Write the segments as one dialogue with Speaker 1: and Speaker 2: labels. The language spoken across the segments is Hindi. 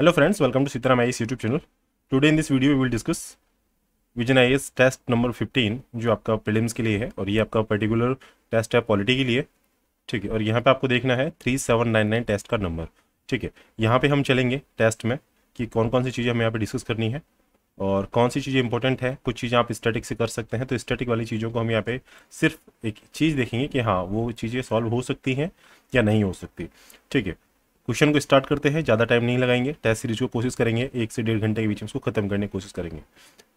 Speaker 1: Hello friends, welcome to Sitaram S YouTube channel Today in this video we will discuss vision I test number fifteen जो आपका प्रीलिम्स के लिए है और ये आपका पर्टिकुलर टेस्ट है पॉलिटी के लिए ठीक है और यहाँ पे आपको देखना है three seven nine nine test का नंबर ठीक है यहाँ पर हम चलेंगे टेस्ट में कि कौन कौन सी चीज़ें हमें यहाँ पर डिस्कस करनी है और कौन सी चीज़ें इंपॉर्टेंट है कुछ चीज़ें आप स्टैटिक से कर सकते हैं तो स्टैटिक वाली चीज़ों को हम यहाँ पे सिर्फ एक चीज़ देखेंगे कि हाँ वो चीज़ें सॉल्व हो सकती हैं या नहीं हो सकती ठीक है क्वेश्चन को स्टार्ट करते हैं ज़्यादा टाइम नहीं लगाएंगे टेस्ट सीरीज को कोशिश करेंगे एक से डेढ़ घंटे के बीच में उसको खत्म करने की कोशिश करेंगे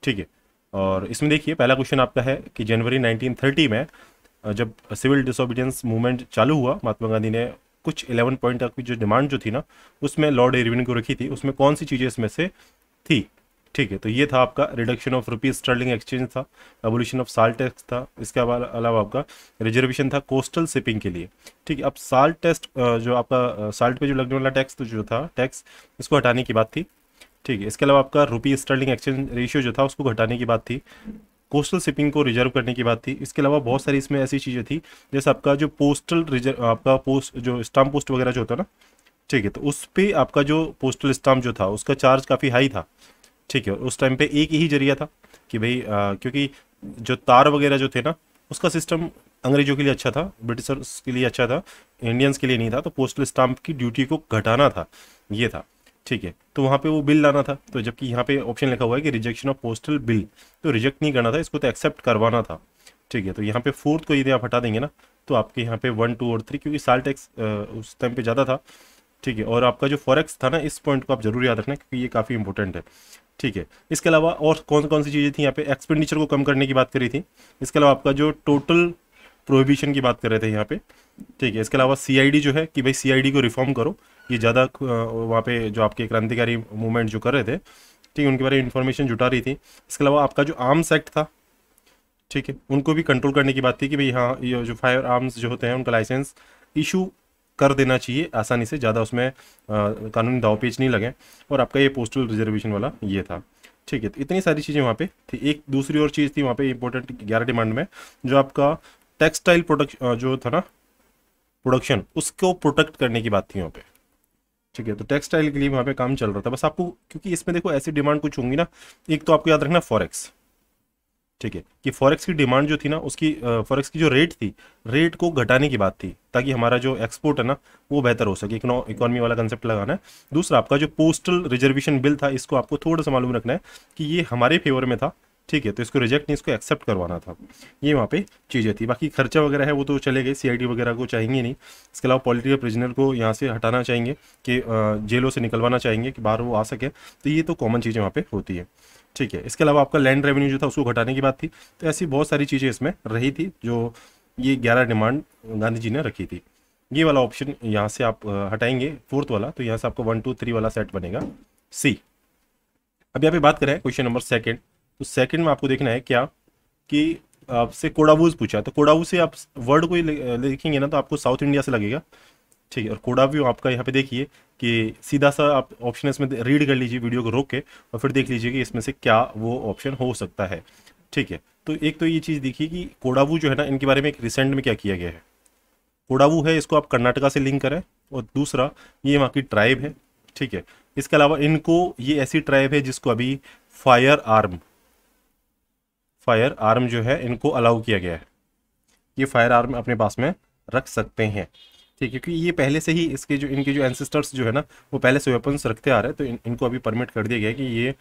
Speaker 1: ठीक है और इसमें देखिए पहला क्वेश्चन आपका है कि जनवरी 1930 में जब सिविल डिसोबिडियंस मूवमेंट चालू हुआ महात्मा गांधी ने कुछ 11 पॉइंट तक की जो डिमांड जो थी ना उसमें लॉर्ड एरविन को रखी थी उसमें कौन सी चीज़ें इसमें से थी ठीक है तो ये था आपका reduction of rupees sterling exchange था एवोल्यूशन ऑफ साल्ट टैक्स था इसके अलावा आपका रिजर्वेशन था कोस्टल शिपिंग के लिए ठीक है अब साल्ट टेस्ट जो आपका साल्ट पे जो लगने वाला टैक्स तो जो था टैक्स इसको हटाने की बात थी ठीक है इसके अलावा आपका रुपी स्टर्लिंग एक्सचेंज रेशियो जो था उसको घटाने की बात थी कोस्टल शिपिंग को रिजर्व करने की बात थी इसके अलावा बहुत सारी इसमें ऐसी चीज़ें थी जैसे आपका जो पोस्टल रिजर्व आपका पोस्ट जो स्टाम्प पोस्ट वगैरह जो होता है ना ठीक है तो उस पर आपका जो पोस्टल स्टाम्प जो था उसका चार्ज काफ़ी हाई था ठीक है उस टाइम पे एक ही जरिया था कि भाई क्योंकि जो तार वगैरह जो थे ना उसका सिस्टम अंग्रेजों के लिए अच्छा था ब्रिटिशर्स के लिए अच्छा था इंडियंस के लिए नहीं था तो पोस्टल स्टाम्प की ड्यूटी को घटाना था ये था ठीक है तो वहाँ पे वो बिल लाना था तो जबकि यहाँ पे ऑप्शन लिखा हुआ है कि रिजेक्शन ऑफ पोस्टल बिल तो रिजेक्ट नहीं करना था इसको तो एक्सेप्ट करवाना था ठीक है तो यहाँ पे फोर्थ को यदि आप हटा देंगे ना तो आपके यहाँ पे वन टू और थ्री क्योंकि साल टैक्स उस टाइम पे ज़्यादा था ठीक है और आपका जो फॉरेक्स था ना इस पॉइंट को आप जरूर याद रखना क्योंकि ये काफ़ी इंपॉर्टेंट है ठीक है इसके अलावा और कौन कौन सी चीज़ें थी यहाँ पे एक्सपेंडिचर को कम करने की बात करी थी इसके अलावा आपका जो टोटल प्रोहिबिशन की बात कर रहे थे यहाँ पे ठीक है इसके अलावा सीआईडी जो है कि भाई सीआईडी को रिफॉर्म करो ये ज़्यादा वहाँ पे जो आपके क्रांतिकारी मूवमेंट जो कर रहे थे ठीक है उनके बारे में इन्फॉर्मेशन जुटा रही थी इसके अलावा आपका जो आर्म्स एक्ट था ठीक है उनको भी कंट्रोल करने की बात थी कि भाई हाँ ये जो फायर आर्म्स जो होते हैं उनका लाइसेंस इशू कर देना चाहिए आसानी से ज़्यादा उसमें कानूनी दाव पेच नहीं लगे और आपका ये पोस्टल रिजर्वेशन वाला ये था ठीक है तो इतनी सारी चीज़ें वहाँ पे थी एक दूसरी और चीज़ थी वहाँ पे इंपॉर्टेंट ग्यारह डिमांड में जो आपका टेक्सटाइल प्रोडक्शन जो था ना प्रोडक्शन उसको प्रोटेक्ट करने की बात थी वहाँ पे ठीक है तो टेक्सटाइल के लिए वहाँ पे काम चल रहा था बस आपको क्योंकि इसमें देखो ऐसी डिमांड कुछ होंगी ना एक तो आपको याद रखना फॉरेक्स ठीक है कि फॉरेक्स की डिमांड जो थी ना उसकी फॉरेक्स की जो रेट थी रेट को घटाने की बात थी ताकि हमारा जो एक्सपोर्ट है ना वो बेहतर हो सके इकोनॉमी वाला कंसेप्ट लगाना है दूसरा आपका जो पोस्टल रिजर्वेशन बिल था इसको आपको थोड़ा सा मालूम रखना है कि ये हमारे फेवर में था ठीक है तो इसको रिजेक्ट नहीं इसको एक्सेप्ट करवाना था ये वहाँ पे चीज़ें थी बाकी खर्चा वगैरह है वो तो चले गए सीआईडी वगैरह को चाहेंगे नहीं इसके अलावा पॉलिटिकल प्रिजनर को यहाँ से हटाना चाहेंगे कि जेलों से निकलवाना चाहेंगे कि बाहर वो आ सके तो ये तो कॉमन चीज़ें वहाँ पे होती है ठीक है इसके अलावा आपका लैंड रेवेन्यू जो था उसको घटाने की बात थी तो ऐसी बहुत सारी चीज़ें इसमें रही थी जो ये ग्यारह डिमांड गांधी जी ने रखी थी ये वाला ऑप्शन यहाँ से आप हटाएंगे फोर्थ वाला तो यहाँ से आपको वन टू थ्री वाला सेट बनेगा सी अभी आप बात करें क्वेश्चन नंबर सेकंड तो सेकंड में आपको देखना है क्या कि आपसे कोडावूज पूछा तो कोडावू से आप वर्ड कोई लिखेंगे ना तो आपको साउथ इंडिया से लगेगा ठीक है और कोडा व्यू आपका यहाँ पे देखिए कि सीधा सा आप ऑप्शन इसमें रीड कर लीजिए वीडियो को रोक के और फिर देख लीजिए कि इसमें से क्या वो ऑप्शन हो सकता है ठीक है तो एक तो ये चीज़ देखिए कि कोडावू जो है ना इनके बारे में एक रिसेंट में क्या किया गया है कोडावू है इसको आप कर्नाटका से लिंक करें और दूसरा ये वहाँ की ट्राइब है ठीक है इसके अलावा इनको ये ऐसी ट्राइब है जिसको अभी फायर आर्म फायर आर्म जो है इनको अलाउ किया गया है ये फायर आर्म अपने पास में रख सकते हैं ठीक है क्योंकि ये पहले से ही इसके जो इनके जो एंसिस्टर्स जो है ना वो पहले से वेपन्स रखते आ रहे हैं तो इन, इनको अभी परमिट कर दिया गया कि ये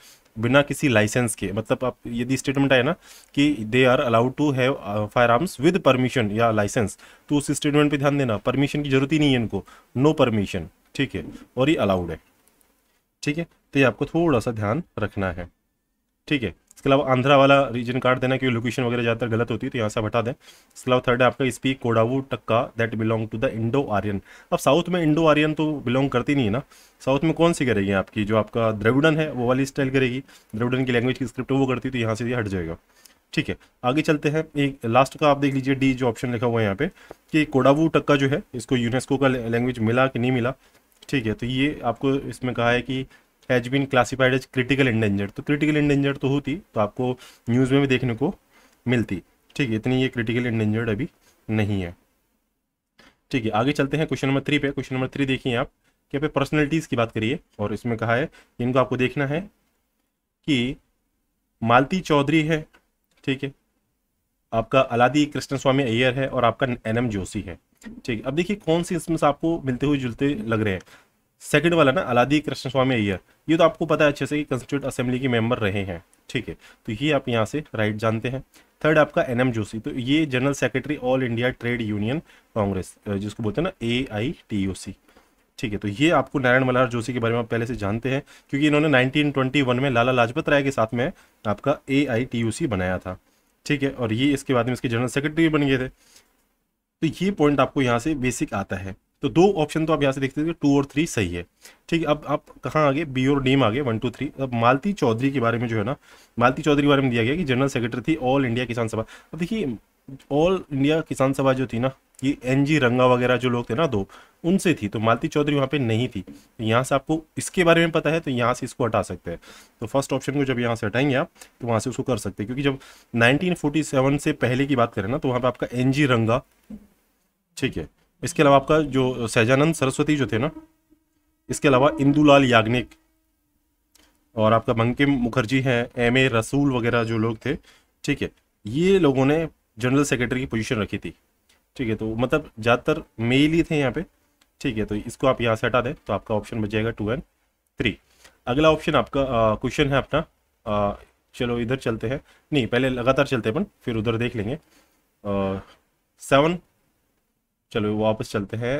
Speaker 1: बिना किसी लाइसेंस के मतलब आप यदि स्टेटमेंट आए ना कि they are allowed to have fire arms with permission या लाइसेंस तो उस स्टेटमेंट पर ध्यान देना परमिशन की जरूरत ही नहीं है इनको नो परमिशन ठीक है और ये अलाउड है ठीक है तो ये आपको थोड़ा सा ध्यान रखना है ठीक है इसके अलावा आंध्रा वाला रीजन कार्ड देना क्योंकि लोकेशन वगैरह ज़्यादातर गलत होती है तो यहाँ से हटा दें इसके अलावा थर्ड है आपका speak Kodava Takk that belong to the Indo Aryan अब साउथ में इंडो आर्यन तो बिलोंग करती नहीं है ना साउथ में कौन सी करेगी आपकी जो आपका द्रविडन है वो वाली स्टाइल करेगी द्रविडन की लैंग्वेज की स्क्रिप्ट वो करती तो यहाँ से ये हट जाएगा ठीक है आगे चलते हैं एक लास्ट का आप देख लीजिए डी जो ऑप्शन लिखा हुआ है यहाँ पे कि कोडावू टक्का जो है इसको यूनेस्को का लैंग्वेज मिला कि नहीं मिला ठीक है तो ये आपको इसमें कहा है कि has been classified as critical endanger तो क्रिटिकल इंडेंजर तो होती तो आपको न्यूज़ में भी देखने को मिलती ठीक है इतनी ये क्रिटिकल इंडेंजर्ड अभी नहीं है ठीक है आगे चलते हैं क्वेश्चन नंबर थ्री पे क्वेश्चन नंबर थ्री देखिए आप कि पे पर्सनैलिटीज़ की बात करिए और इसमें कहा है इनको आपको देखना है कि मालती चौधरी है ठीक है आपका अलादी कृष्ण स्वामी अय्यर है और आपका एन एम जोशी है ठीक अब देखिए कौन सी इसमें से आपको मिलते हुए जुलते लग रहे हैं सेकंड वाला ना अलादी कृष्ण स्वामी अय्यर ये तो आपको पता है अच्छे से कि कंस्टिट्यूट असेंबली के मेंबर रहे हैं ठीक है तो ये आप यहाँ से राइट जानते हैं थर्ड आपका एन एम जोशी तो ये general secretary all India trade union congress जिसको बोलते हैं ना ए आई टी यू सी ठीक है तो ये आपको नारायण मल्हार जोशी के बारे में आप पहले से जानते हैं क्योंकि इन्होंने नाइनटीन में लाला लाजपत राय के साथ में आपका ए आई टी यू सी बनाया था ठीक है और ये इसके बाद में इसके जनरल सेक्रेटरी बन गए थे तो ये पॉइंट आपको यहाँ से बेसिक आता है तो दो ऑप्शन तो आप यहाँ से देखते हैं टू और थ्री सही है ठीक है अब आप कहाँ आगे बी और डीम आगे वन टू थ्री अब मालती चौधरी के बारे में जो है ना मालती चौधरी के बारे में दिया गया कि जनरल सेक्रेटरी थी ऑल इंडिया किसान सभा अब देखिए ऑल इंडिया किसान सभा जो थी ना ये एन रंगा वगैरह जो लोग थे ना दो उनसे थी तो मालती चौधरी वहाँ पर नहीं थी तो यहाँ से आपको इसके बारे में पता है तो यहाँ से इसको हटा सकते हैं तो फर्स्ट ऑप्शन को जब यहाँ से हटाएंगे आप तो वहाँ से उसको कर सकते हैं क्योंकि जब नाइनटीन से पहले की बात करें ना तो वहाँ पर आपका एन रंगा ठीक है इसके अलावा आपका जो सहजानंद सरस्वती जो थे ना इसके अलावा इंदूलाल याग्निक और आपका बंकिम मुखर्जी हैं एम ए रसूल वगैरह जो लोग थे ठीक है ये लोगों ने जनरल सेक्रेटरी की पोजीशन रखी थी ठीक है तो मतलब ज़्यादातर मेल ही थे यहाँ पे ठीक है तो इसको आप यहाँ से हटा दें तो आपका ऑप्शन बच जाएगा टू एंड थ्री अगला ऑप्शन आपका क्वेश्चन है अपना आ, चलो इधर चलते हैं नहीं पहले लगातार चलते हैं अपन फिर उधर देख लेंगे सेवन चलो वापस चलते हैं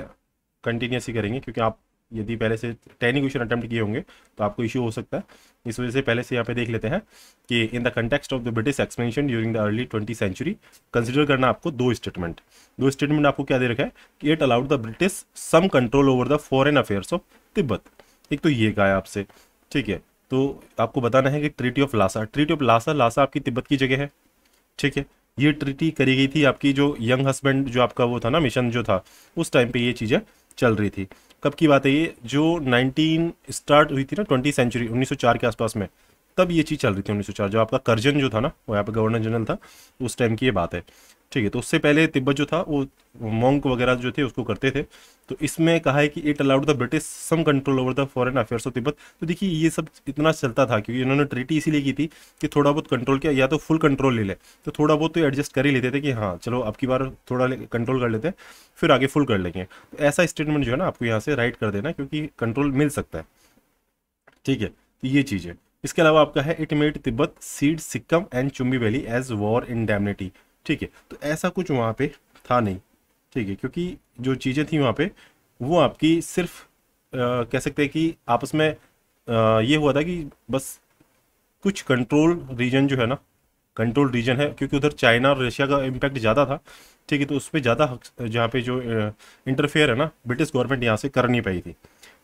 Speaker 1: कंटिन्यूस ही करेंगे क्योंकि आप यदि पहले से टेन ही क्वेश्चन अटैम्प्ट किए होंगे तो आपको इशू हो सकता है इस वजह से पहले से यहाँ पे देख लेते हैं कि in the context of the British expansion during the early twenty century consider करना आपको दो स्टेटमेंट दो स्टेटमेंट आपको क्या दे रखा है कि it allowed the British some control over the foreign affairs of Tibet एक तो ये कहा है आपसे ठीक है तो आपको बताना है कि treaty of Lhasa treaty of Lhasa Lhasa आपकी तिब्बत की जगह है ठीक है ये ट्रिटी करी गई थी आपकी जो यंग हस्बैंड जो आपका वो था ना मिशन जो था उस टाइम पे ये चीज़ें चल रही थी कब की बात है ये जो 19 स्टार्ट हुई थी ना 20 सेंचुरी 1904 के आसपास में तब ये चीज़ चल रही थी उन्नीस सौ जब आपका करजन जो था ना वो यहाँ पे गवर्नर जनरल था उस टाइम की ये बात है ठीक है तो उससे पहले तिब्बत जो था वो मोंग वगैरह जो थे उसको करते थे तो इसमें कहा है कि it allowed the British some control over the foreign affairs of Tibet तो देखिए ये सब इतना चलता था क्योंकि इन्होंने ट्रीटी इसीलिए की थी कि थोड़ा बहुत कंट्रोल किया या तो फुल कंट्रोल ले ले तो थोड़ा बहुत तो एडजस्ट कर ही लेते थे कि हाँ चलो अब की बार थोड़ा कंट्रोल कर लेते हैं फिर आगे फुल कर लेंगे तो ऐसा स्टेटमेंट जो है ना आपको यहाँ से राइट कर देना क्योंकि कंट्रोल मिल सकता है ठीक है तो ये चीज़ है इसके अलावा आपका है इटमेट Tibet cede Sikkim and Chumbi valley as war indemnity ठीक है तो ऐसा कुछ वहाँ पे था नहीं ठीक है क्योंकि जो चीज़ें थी वहाँ पे वो आपकी सिर्फ आ, कह सकते हैं कि आपस में आ, ये हुआ था कि बस कुछ कंट्रोल रीजन जो है ना कंट्रोल रीजन है क्योंकि उधर चाइना और रशिया का इम्पैक्ट ज़्यादा था ठीक है तो उस पर ज़्यादा जहाँ पे जो इंटरफेयर है ना ब्रिटिश गवर्नमेंट यहाँ से कर नहीं पाई थी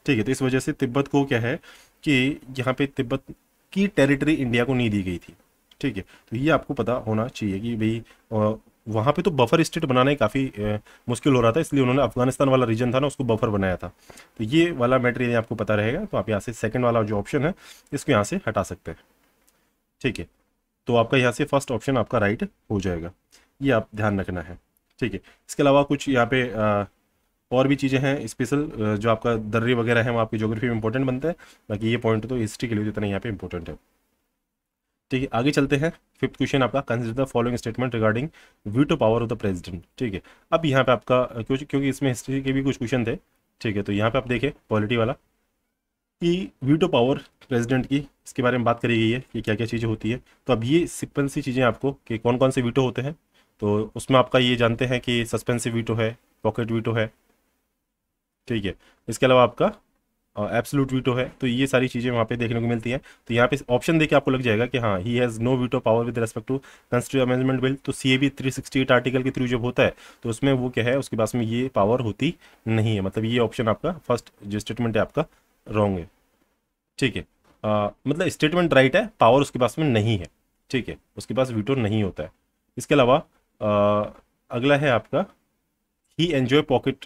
Speaker 1: ठीक है तो इस वजह से तिब्बत को क्या है कि यहाँ पे तिब्बत की टेरिटरी इंडिया को नहीं दी गई थी ठीक है तो ये आपको पता होना चाहिए कि भाई वहाँ पे तो बफर स्टेट बनाना ही काफ़ी मुश्किल हो रहा था इसलिए उन्होंने अफगानिस्तान वाला रीजन था ना उसको बफर बनाया था तो ये वाला यदि आपको पता रहेगा तो आप यहाँ से सेकेंड वाला जो ऑप्शन है इसको यहाँ से हटा सकते हैं ठीक है तो आपका यहाँ से फर्स्ट ऑप्शन आपका राइट हो जाएगा ये आप ध्यान रखना है ठीक है इसके अलावा कुछ यहाँ पे और भी चीज़ें हैं स्पेशल जो आपका दर्रे वगैरह है वो आपकी जोग्राफी में इंपॉर्टेंट बनते हैं बाकी ये पॉइंट तो हिस्ट्री के लिए जितना तो यहाँ पे इंपॉर्टेंट है ठीक है आगे चलते हैं फिफ्थ क्वेश्चन आपका consider the following statement regarding veto to power of the president ठीक है अब यहाँ पे आपका क्योंकि इसमें हिस्ट्री के भी कुछ क्वेश्चन थे ठीक है तो यहाँ पे आप देखें पॉलिटी वाला कि वीटो पावर प्रेजिडेंट की इसके बारे में बात करी गई है कि क्या क्या चीज़ें होती है तो अब ये सिक्वेंसी चीज़ें आपको कि कौन कौन से वीटो होते हैं तो उसमें आपका ये जानते हैं कि सस्पेंसिव वीटो है पॉकेट वीटो है ठीक है इसके अलावा आपका एब्सोलूट वीटो है तो ये सारी चीज़ें वहाँ पे देखने को मिलती हैं तो यहाँ पे ऑप्शन देखिए आपको लग जाएगा कि हाँ he has no veto power with respect to constitution amendment bill तो C A B three sixty eight article के थ्रू जब होता है तो उसमें वो क्या है उसके पास में ये पावर होती नहीं है मतलब ये ऑप्शन आपका फर्स्ट जो स्टेटमेंट है आपका रॉन्ग है ठीक है मतलब स्टेटमेंट राइट है पावर उसके पास में नहीं है ठीक है उसके पास वीटो नहीं होता है इसके अलावा अगला है आपका he enjoy pocket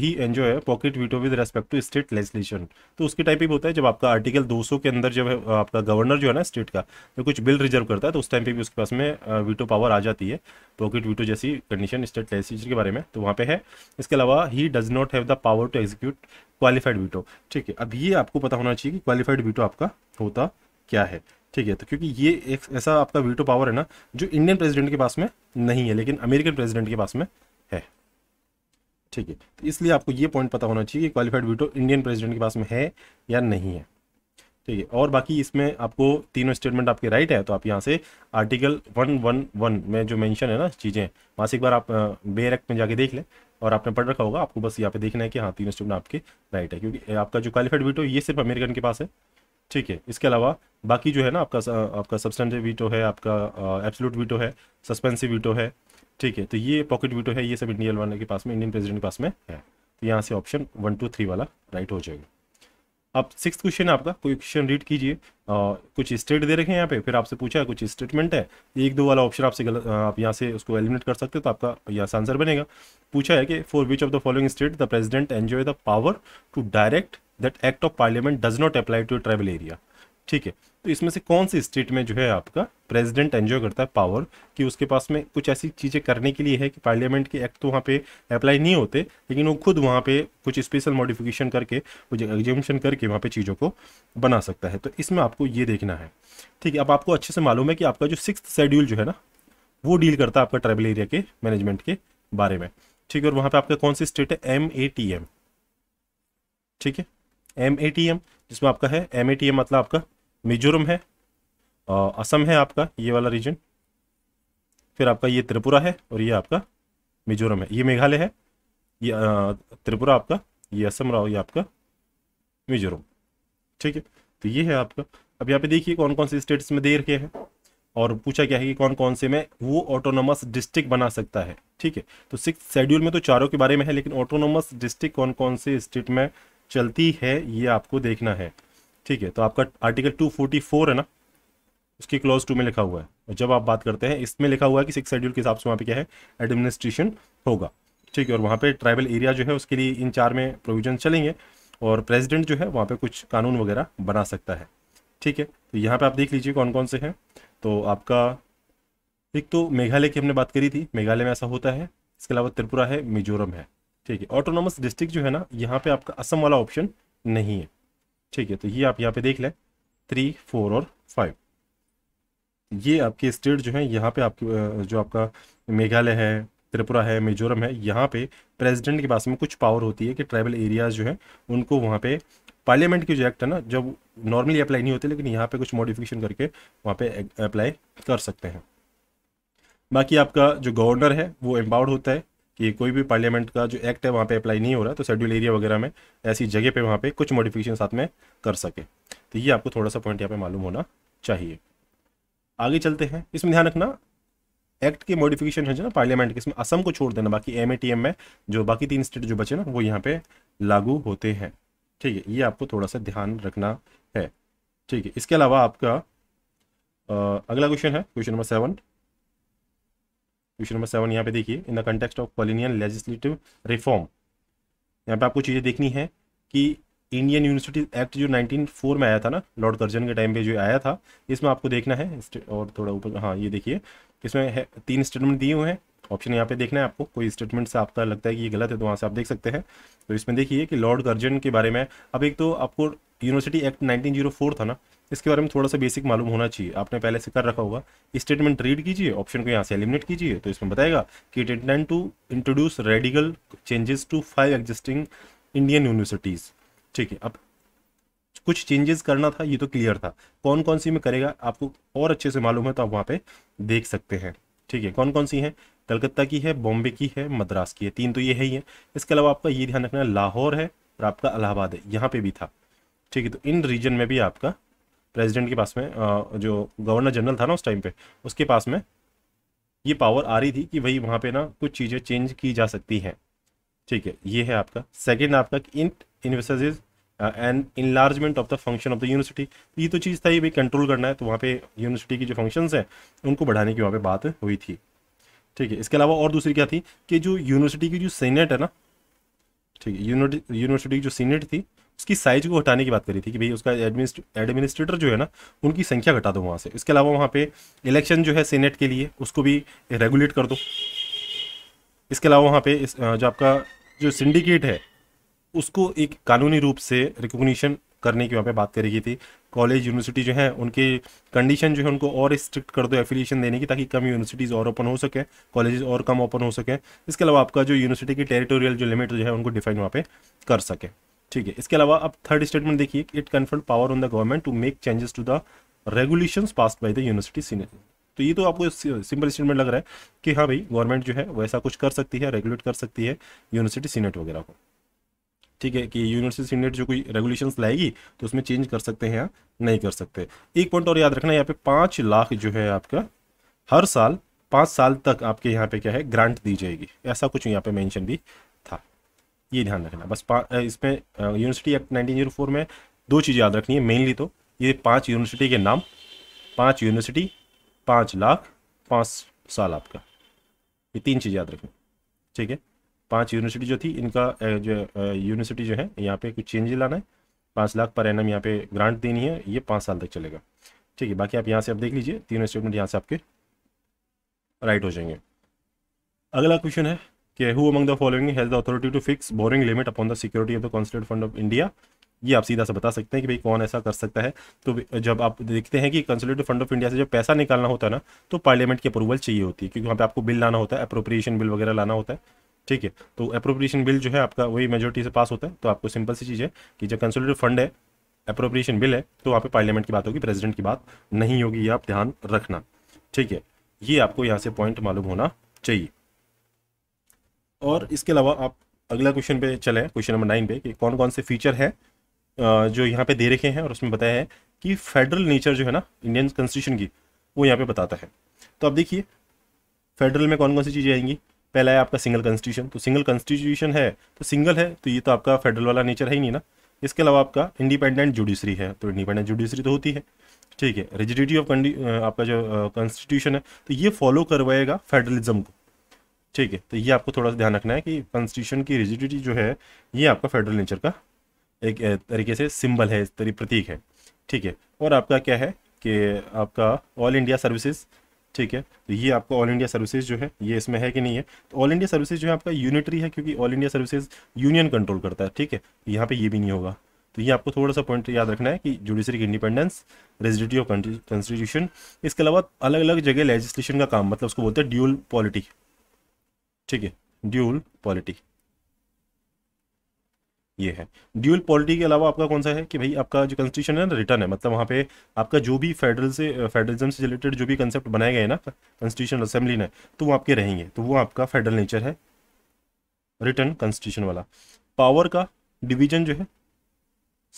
Speaker 1: he enjoy है pocket veto with respect to state legislation तो उसके टाइप ही होता है जब आपका आर्टिकल 200 के अंदर जब आपका गवर्नर जो है ना स्टेट का जो तो कुछ बिल रिजर्व करता है तो उस टाइम पे भी उसके पास में वीटो पावर आ जाती है पॉकेट वीटो जैसी कंडीशन स्टेट लेजिस्लेशन के बारे में तो वहाँ पे है इसके अलावा he does not have the power to execute qualified veto ठीक है अब ये आपको पता होना चाहिए कि क्वालिफाइड वीटो आपका होता क्या है ठीक है तो क्योंकि ये एक ऐसा आपका वीटो पावर है ना जो इंडियन प्रेसिडेंट के पास में नहीं है लेकिन अमेरिकन प्रेसिडेंट के पास में ठीक है तो इसलिए आपको ये पॉइंट पता होना चाहिए कि क्वालिफाइड वीटो इंडियन प्रेसिडेंट के पास में है या नहीं है ठीक है और बाकी इसमें आपको तीनों स्टेटमेंट आपके राइट है तो आप यहाँ से आर्टिकल वन वन वन में जो मेंशन है ना चीज़ें वहाँ से एक बार आप बेरक में जाके देख लें और आपने पढ़ रखा होगा आपको बस यहाँ पे देखना है कि हाँ तीनों स्टेटमेंट आपके राइट है क्योंकि आपका जो क्वालिफाइड वीटो ये सिर्फ अमेरिकन के पास है ठीक है इसके अलावा बाकी जो है ना आपका आपका सब्सटेंटिव वीटो है आपका एब्सोल्यूट वीटो है सस्पेंसिव वीटो है ठीक है तो ये पॉकेट वीटो है ये सब इंडियन वाले के पास में इंडियन प्रेसिडेंट के पास में है हाँ। तो यहाँ से ऑप्शन वन टू थ्री वाला राइट हो जाएगा अब सिक्स क्वेश्चन है आपका कोई क्वेश्चन रीड कीजिए कुछ स्टेट दे रखे हैं यहाँ पे फिर आपसे पूछा है कुछ स्टेटमेंट है एक दो वाला ऑप्शन आपसे गलत आप यहाँ से उसको एलिमिनेट कर सकते हो तो आपका यहाँ से आंसर बनेगा पूछा है कि for which of the following state the president enjoy the power to direct that act of parliament does not apply to tribal area ठीक है तो इसमें से कौन सी स्टेट में जो है आपका प्रेसिडेंट एंजॉय करता है पावर कि उसके पास में कुछ ऐसी चीज़ें करने के लिए है कि पार्लियामेंट के एक्ट तो वहाँ पे अप्लाई नहीं होते लेकिन वो खुद वहाँ पे कुछ स्पेशल मॉडिफिकेशन करके कुछ एग्जामेशन करके वहाँ पे चीज़ों को बना सकता है तो इसमें आपको ये देखना है ठीक है अब आपको अच्छे से मालूम है कि आपका जो सिक्स शेड्यूल जो है ना वो डील करता है आपका ट्राइबल एरिया के मैनेजमेंट के बारे में ठीक है और वहाँ पर आपका कौन सी स्टेट है एम ए टी एम ठीक है एम ए टी एम जिसमें आपका है एम ए टी एम मतलब आपका मिजोरम है असम है आपका ये वाला रीजन फिर आपका ये त्रिपुरा है और ये आपका मिजोरम है ये मेघालय है ये त्रिपुरा आपका ये असम रहा ये आपका मिजोरम ठीक है तो ये है आपका अब यहाँ पे देखिए कौन कौन से स्टेट्स में दे रखे हैं और पूछा क्या है कि कौन कौन से में वो ऑटोनोमस डिस्ट्रिक्ट बना सकता है ठीक है तो सिक्स शेड्यूल में तो चारों के बारे में है लेकिन ऑटोनोमस डिस्ट्रिक्ट कौन कौन से स्टेट में चलती है ये आपको देखना है ठीक है तो आपका आर्टिकल 244 है ना उसकी क्लॉज टू में लिखा हुआ है और जब आप बात करते हैं इसमें लिखा हुआ है कि सिक्स शेड्यूल के हिसाब से वहाँ पे क्या है एडमिनिस्ट्रेशन होगा ठीक है और वहाँ पे ट्राइबल एरिया जो है उसके लिए इन चार में प्रोविजन चलेंगे और प्रेजिडेंट जो है वहाँ पर कुछ कानून वगैरह बना सकता है ठीक है तो यहाँ पर आप देख लीजिए कौन कौन से हैं तो आपका एक तो मेघालय की हमने बात करी थी मेघालय में ऐसा होता है इसके अलावा त्रिपुरा है मिजोरम है ठीक है ऑटोनोमस डिस्ट्रिक्ट जो है ना यहाँ पे आपका असम वाला ऑप्शन नहीं है ठीक है तो ये आप यहाँ पे देख लें थ्री फोर और फाइव ये आपके स्टेट जो है यहाँ पे आपके जो आपका मेघालय है त्रिपुरा है मिजोरम है यहाँ पे प्रेसिडेंट के पास में कुछ पावर होती है कि ट्राइबल एरियाज जो है उनको वहाँ पे पार्लियामेंट की जो एक्ट है ना जब नॉर्मली अप्लाई नहीं होते लेकिन यहाँ पे कुछ मॉडिफिकेशन करके वहाँ पे अप्लाई कर सकते हैं बाकी आपका जो गवर्नर है वो एम्पावर्ड होता है कि कोई भी पार्लियामेंट का जो एक्ट है वहाँ पे अप्लाई नहीं हो रहा तो शेड्यूल एरिया वगैरह में ऐसी जगह पे वहाँ पे कुछ मॉडिफिकेशन साथ में कर सके तो ये आपको थोड़ा सा पॉइंट यहाँ पे मालूम होना चाहिए आगे चलते हैं इसमें ध्यान रखना एक्ट के मॉडिफिकेशन है जो ना पार्लियामेंट के इसमें असम को छोड़ देना बाकी एम ए में जो बाकी तीन स्टेट जो बचे ना वो यहाँ पे लागू होते हैं ठीक है ये आपको थोड़ा सा ध्यान रखना है ठीक है इसके अलावा आपका अगला क्वेश्चन है question number seven question number seven यहाँ पे देखिए in the context of colonial legislative reform यहाँ पे आपको चीज़ें देखनी है कि इंडियन यूनिवर्सिटी एक्ट जो 1904 में आया था ना लॉर्ड कर्जन के टाइम पे जो आया था इसमें आपको देखना है और थोड़ा ऊपर हाँ ये देखिए इसमें है तीन स्टेटमेंट दिए हुए हैं ऑप्शन यहाँ पे देखना है आपको कोई स्टेटमेंट से आपका लगता है कि ये गलत है तो वहाँ से आप देख सकते हैं तो इसमें देखिए कि लॉर्ड कर्जन के बारे में अब एक तो आपको यूनिवर्सिटी एक्ट नाइनटीन था ना इसके बारे में थोड़ा सा बेसिक मालूम होना चाहिए आपने पहले से कर रखा होगा स्टेटमेंट रीड कीजिए ऑप्शन को यहाँ से एलिमिनेट कीजिए तो इसमें बताएगा कि it intend to introduce radical changes to five existing Indian universities ठीक है अब कुछ चेंजेस करना था ये तो क्लियर था कौन कौन सी में करेगा आपको और अच्छे से मालूम है तो आप वहाँ पे देख सकते हैं ठीक है कौन कौन सी है कलकत्ता की है बॉम्बे की है मद्रास की है तीन तो ये है ही है इसके अलावा आपका ये ध्यान रखना है लाहौर है और आपका इलाहाबाद है यहाँ पे भी था ठीक है तो इन रीजन में भी आपका प्रेसिडेंट के पास में जो गवर्नर जनरल था ना उस टाइम पे उसके पास में ये पावर आ रही थी कि भाई वहाँ पे ना कुछ चीज़ें चेंज की जा सकती हैं ठीक है ये है आपका सेकेंड आपका in investors and enlargement of the function of the university ये तो चीज़ था ये भाई कंट्रोल करना है तो वहाँ पे यूनिवर्सिटी की जो फंक्शंस हैं उनको बढ़ाने की वहाँ पे बात हुई थी ठीक है इसके अलावा और दूसरी क्या थी कि जो यूनिवर्सिटी की जो सीनेट है ना ठीक है यूनिवर्सिटी की जो सीनेट थी उसकी साइज को हटाने की बात करी थी कि भाई उसका एडमिनिस्ट्रेटर जो है ना उनकी संख्या घटा दो वहाँ से इसके अलावा वहाँ पे इलेक्शन जो है सीनेट के लिए उसको भी रेगुलेट कर दो इसके अलावा वहाँ पे इस, जो आपका जो सिंडिकेट है उसको एक कानूनी रूप से रिकोगनीशन करने की वहाँ पे बात करी गई थी कॉलेज यूनिवर्सिटी जो है उनके कंडीशन जो है उनको और स्ट्रिक्ट कर दो एफिलिएशन देने की ताकि कम यूनिवर्सिटीज़ और ओपन हो सकें कॉलेजेस और कम ओपन हो सकें इसके अलावा आपका जो यूनिवर्सिटी की टेरिटोरियल जो लिमिट जो है उनको डिफाइन वहाँ पे कर सके ठीक है इसके अलावा अब थर्ड स्टेटमेंट देखिए it confirm power on the government to make changes to the regulation pass by the university senior तो ये तो आपको सिंपल स्टेटमेंट लग रहा है कि हाँ भाई गवर्नमेंट जो है वैसा कुछ कर सकती है रेगुलेट कर सकती है यूनिवर्सिटी सीनेट वगैरह को ठीक है कि यूनिवर्सिटी सीनेट जो कोई रेगुलेशन लाएगी तो उसमें चेंज कर सकते हैं या नहीं कर सकते एक पॉइंट और याद रखना यहाँ पे पांच लाख जो है आपका हर साल पांच साल तक आपके यहाँ पे क्या है ग्रांट दी जाएगी ऐसा कुछ यहाँ पे मैंशन भी ये ध्यान रखना बस इसमें यूनिवर्सिटी एक्ट नाइनटीन में दो चीज़ याद रखनी है मेनली तो ये पाँच यूनिवर्सिटी के नाम पाँच यूनिवर्सिटी पाँच लाख पाँच साल आपका ये तीन चीज़ याद रखनी ठीक है पाँच यूनिवर्सिटी जो थी इनका जो यूनिवर्सिटी जो है यहाँ पे कुछ चेंजेज लाना है पाँच लाख पर एन एम यहाँ पर ग्रांट देनी है ये पाँच साल तक चलेगा ठीक है बाकी आप यहाँ से आप देख लीजिए तीनों स्टेटमेंट यहाँ से आपके राइट हो जाएंगे अगला क्वेश्चन है कि who among the following has the authority to fix borrowing limit upon the security of the constitute fund of India ये आप सीधा से बता सकते हैं कि भाई कौन ऐसा कर सकता है तो जब आप देखते हैं कि कंसोलिडेटेड फंड ऑफ इंडिया से जब पैसा निकालना होता है ना तो पार्लियामेंट की अप्रूवल चाहिए होती है क्योंकि वहाँ पे आपको बिल लाना होता है अप्रोप्रिएशन बिल वगैरह लाना होता है ठीक है तो अप्रोप्रिएशन बिल जो है आपका वही मेजोरिटी से पास होता है तो आपको सिंपल सी चीज़ है कि जब कंसोलिडेटेड फंड है अप्रोप्रिएशन बिल है तो वहाँ पर पार्लियामेंट की बात होगी प्रेसिडेंट की बात नहीं होगी ये आप ध्यान रखना ठीक है ये आपको यहाँ से पॉइंट मालूम होना चाहिए और इसके अलावा आप अगला क्वेश्चन पे चले क्वेश्चन नंबर नाइन पे कि कौन कौन से फीचर हैं जो यहाँ पे दे रखे हैं और उसमें बताया है कि फेडरल नेचर जो है ना इंडियन कॉन्स्टिट्यूशन की वो यहाँ पे बताता है तो आप देखिए फेडरल में कौन कौन सी चीज़ें आएंगी पहला है आपका सिंगल कॉन्स्टिट्यूशन तो सिंगल कॉन्स्टिट्यूशन है तो सिंगल है तो ये तो आपका फेडरल वाला नेचर है ही नहीं ना इसके अलावा आपका इंडिपेंडेंट जुडिशरी है तो इंडिपेंडेंट जुडिशरी तो होती है ठीक है रिजिडिटी ऑफ आपका जो कॉन्स्टिट्यूशन है तो ये फॉलो करवाएगा फेडरलिज्म को ठीक है तो ये आपको थोड़ा सा ध्यान रखना है कि कॉन्स्टिट्यूशन की रिजिडिटी जो है ये आपका फेडरल नेचर का एक तरीके से सिंबल है इस तरी प्रतीक है ठीक है और आपका क्या है कि आपका ऑल इंडिया सर्विसेज ठीक है तो ये आपका ऑल इंडिया सर्विसेज जो है ये इसमें है कि नहीं है तो ऑल इंडिया सर्विसेज जो है आपका यूनिटरी है क्योंकि all India services union control करता है ठीक है तो यहाँ पे ये भी नहीं होगा तो ये आपको थोड़ा सा पॉइंट याद रखना है कि जुडिशरी की इंडिपेंडेंस रेजिडिटी ऑफ कॉन्स्टिट्यूशन इसके अलावा अलग अलग जगह लेजिस्लेशन का काम मतलब उसको बोलते हैं ड्यूल पॉलिटी ठीक है ड्यूल पॉलिटी ये है ड्यूल पॉलिटी के अलावा आपका कौन सा है कि भाई आपका जो कॉन्स्टिट्यूशन है ना रिटर्न है मतलब वहाँ पे आपका जो भी फेडरल से फेडरलिज्म से रिलेटेड जो भी कंसेप्ट बनाए गए ना कॉन्स्टिट्यूशन असेंबली ने तो वो आपके रहेंगे तो वो आपका फेडरल नेचर है रिटर्न कॉन्स्टिट्यूशन वाला पावर का डिवीजन जो है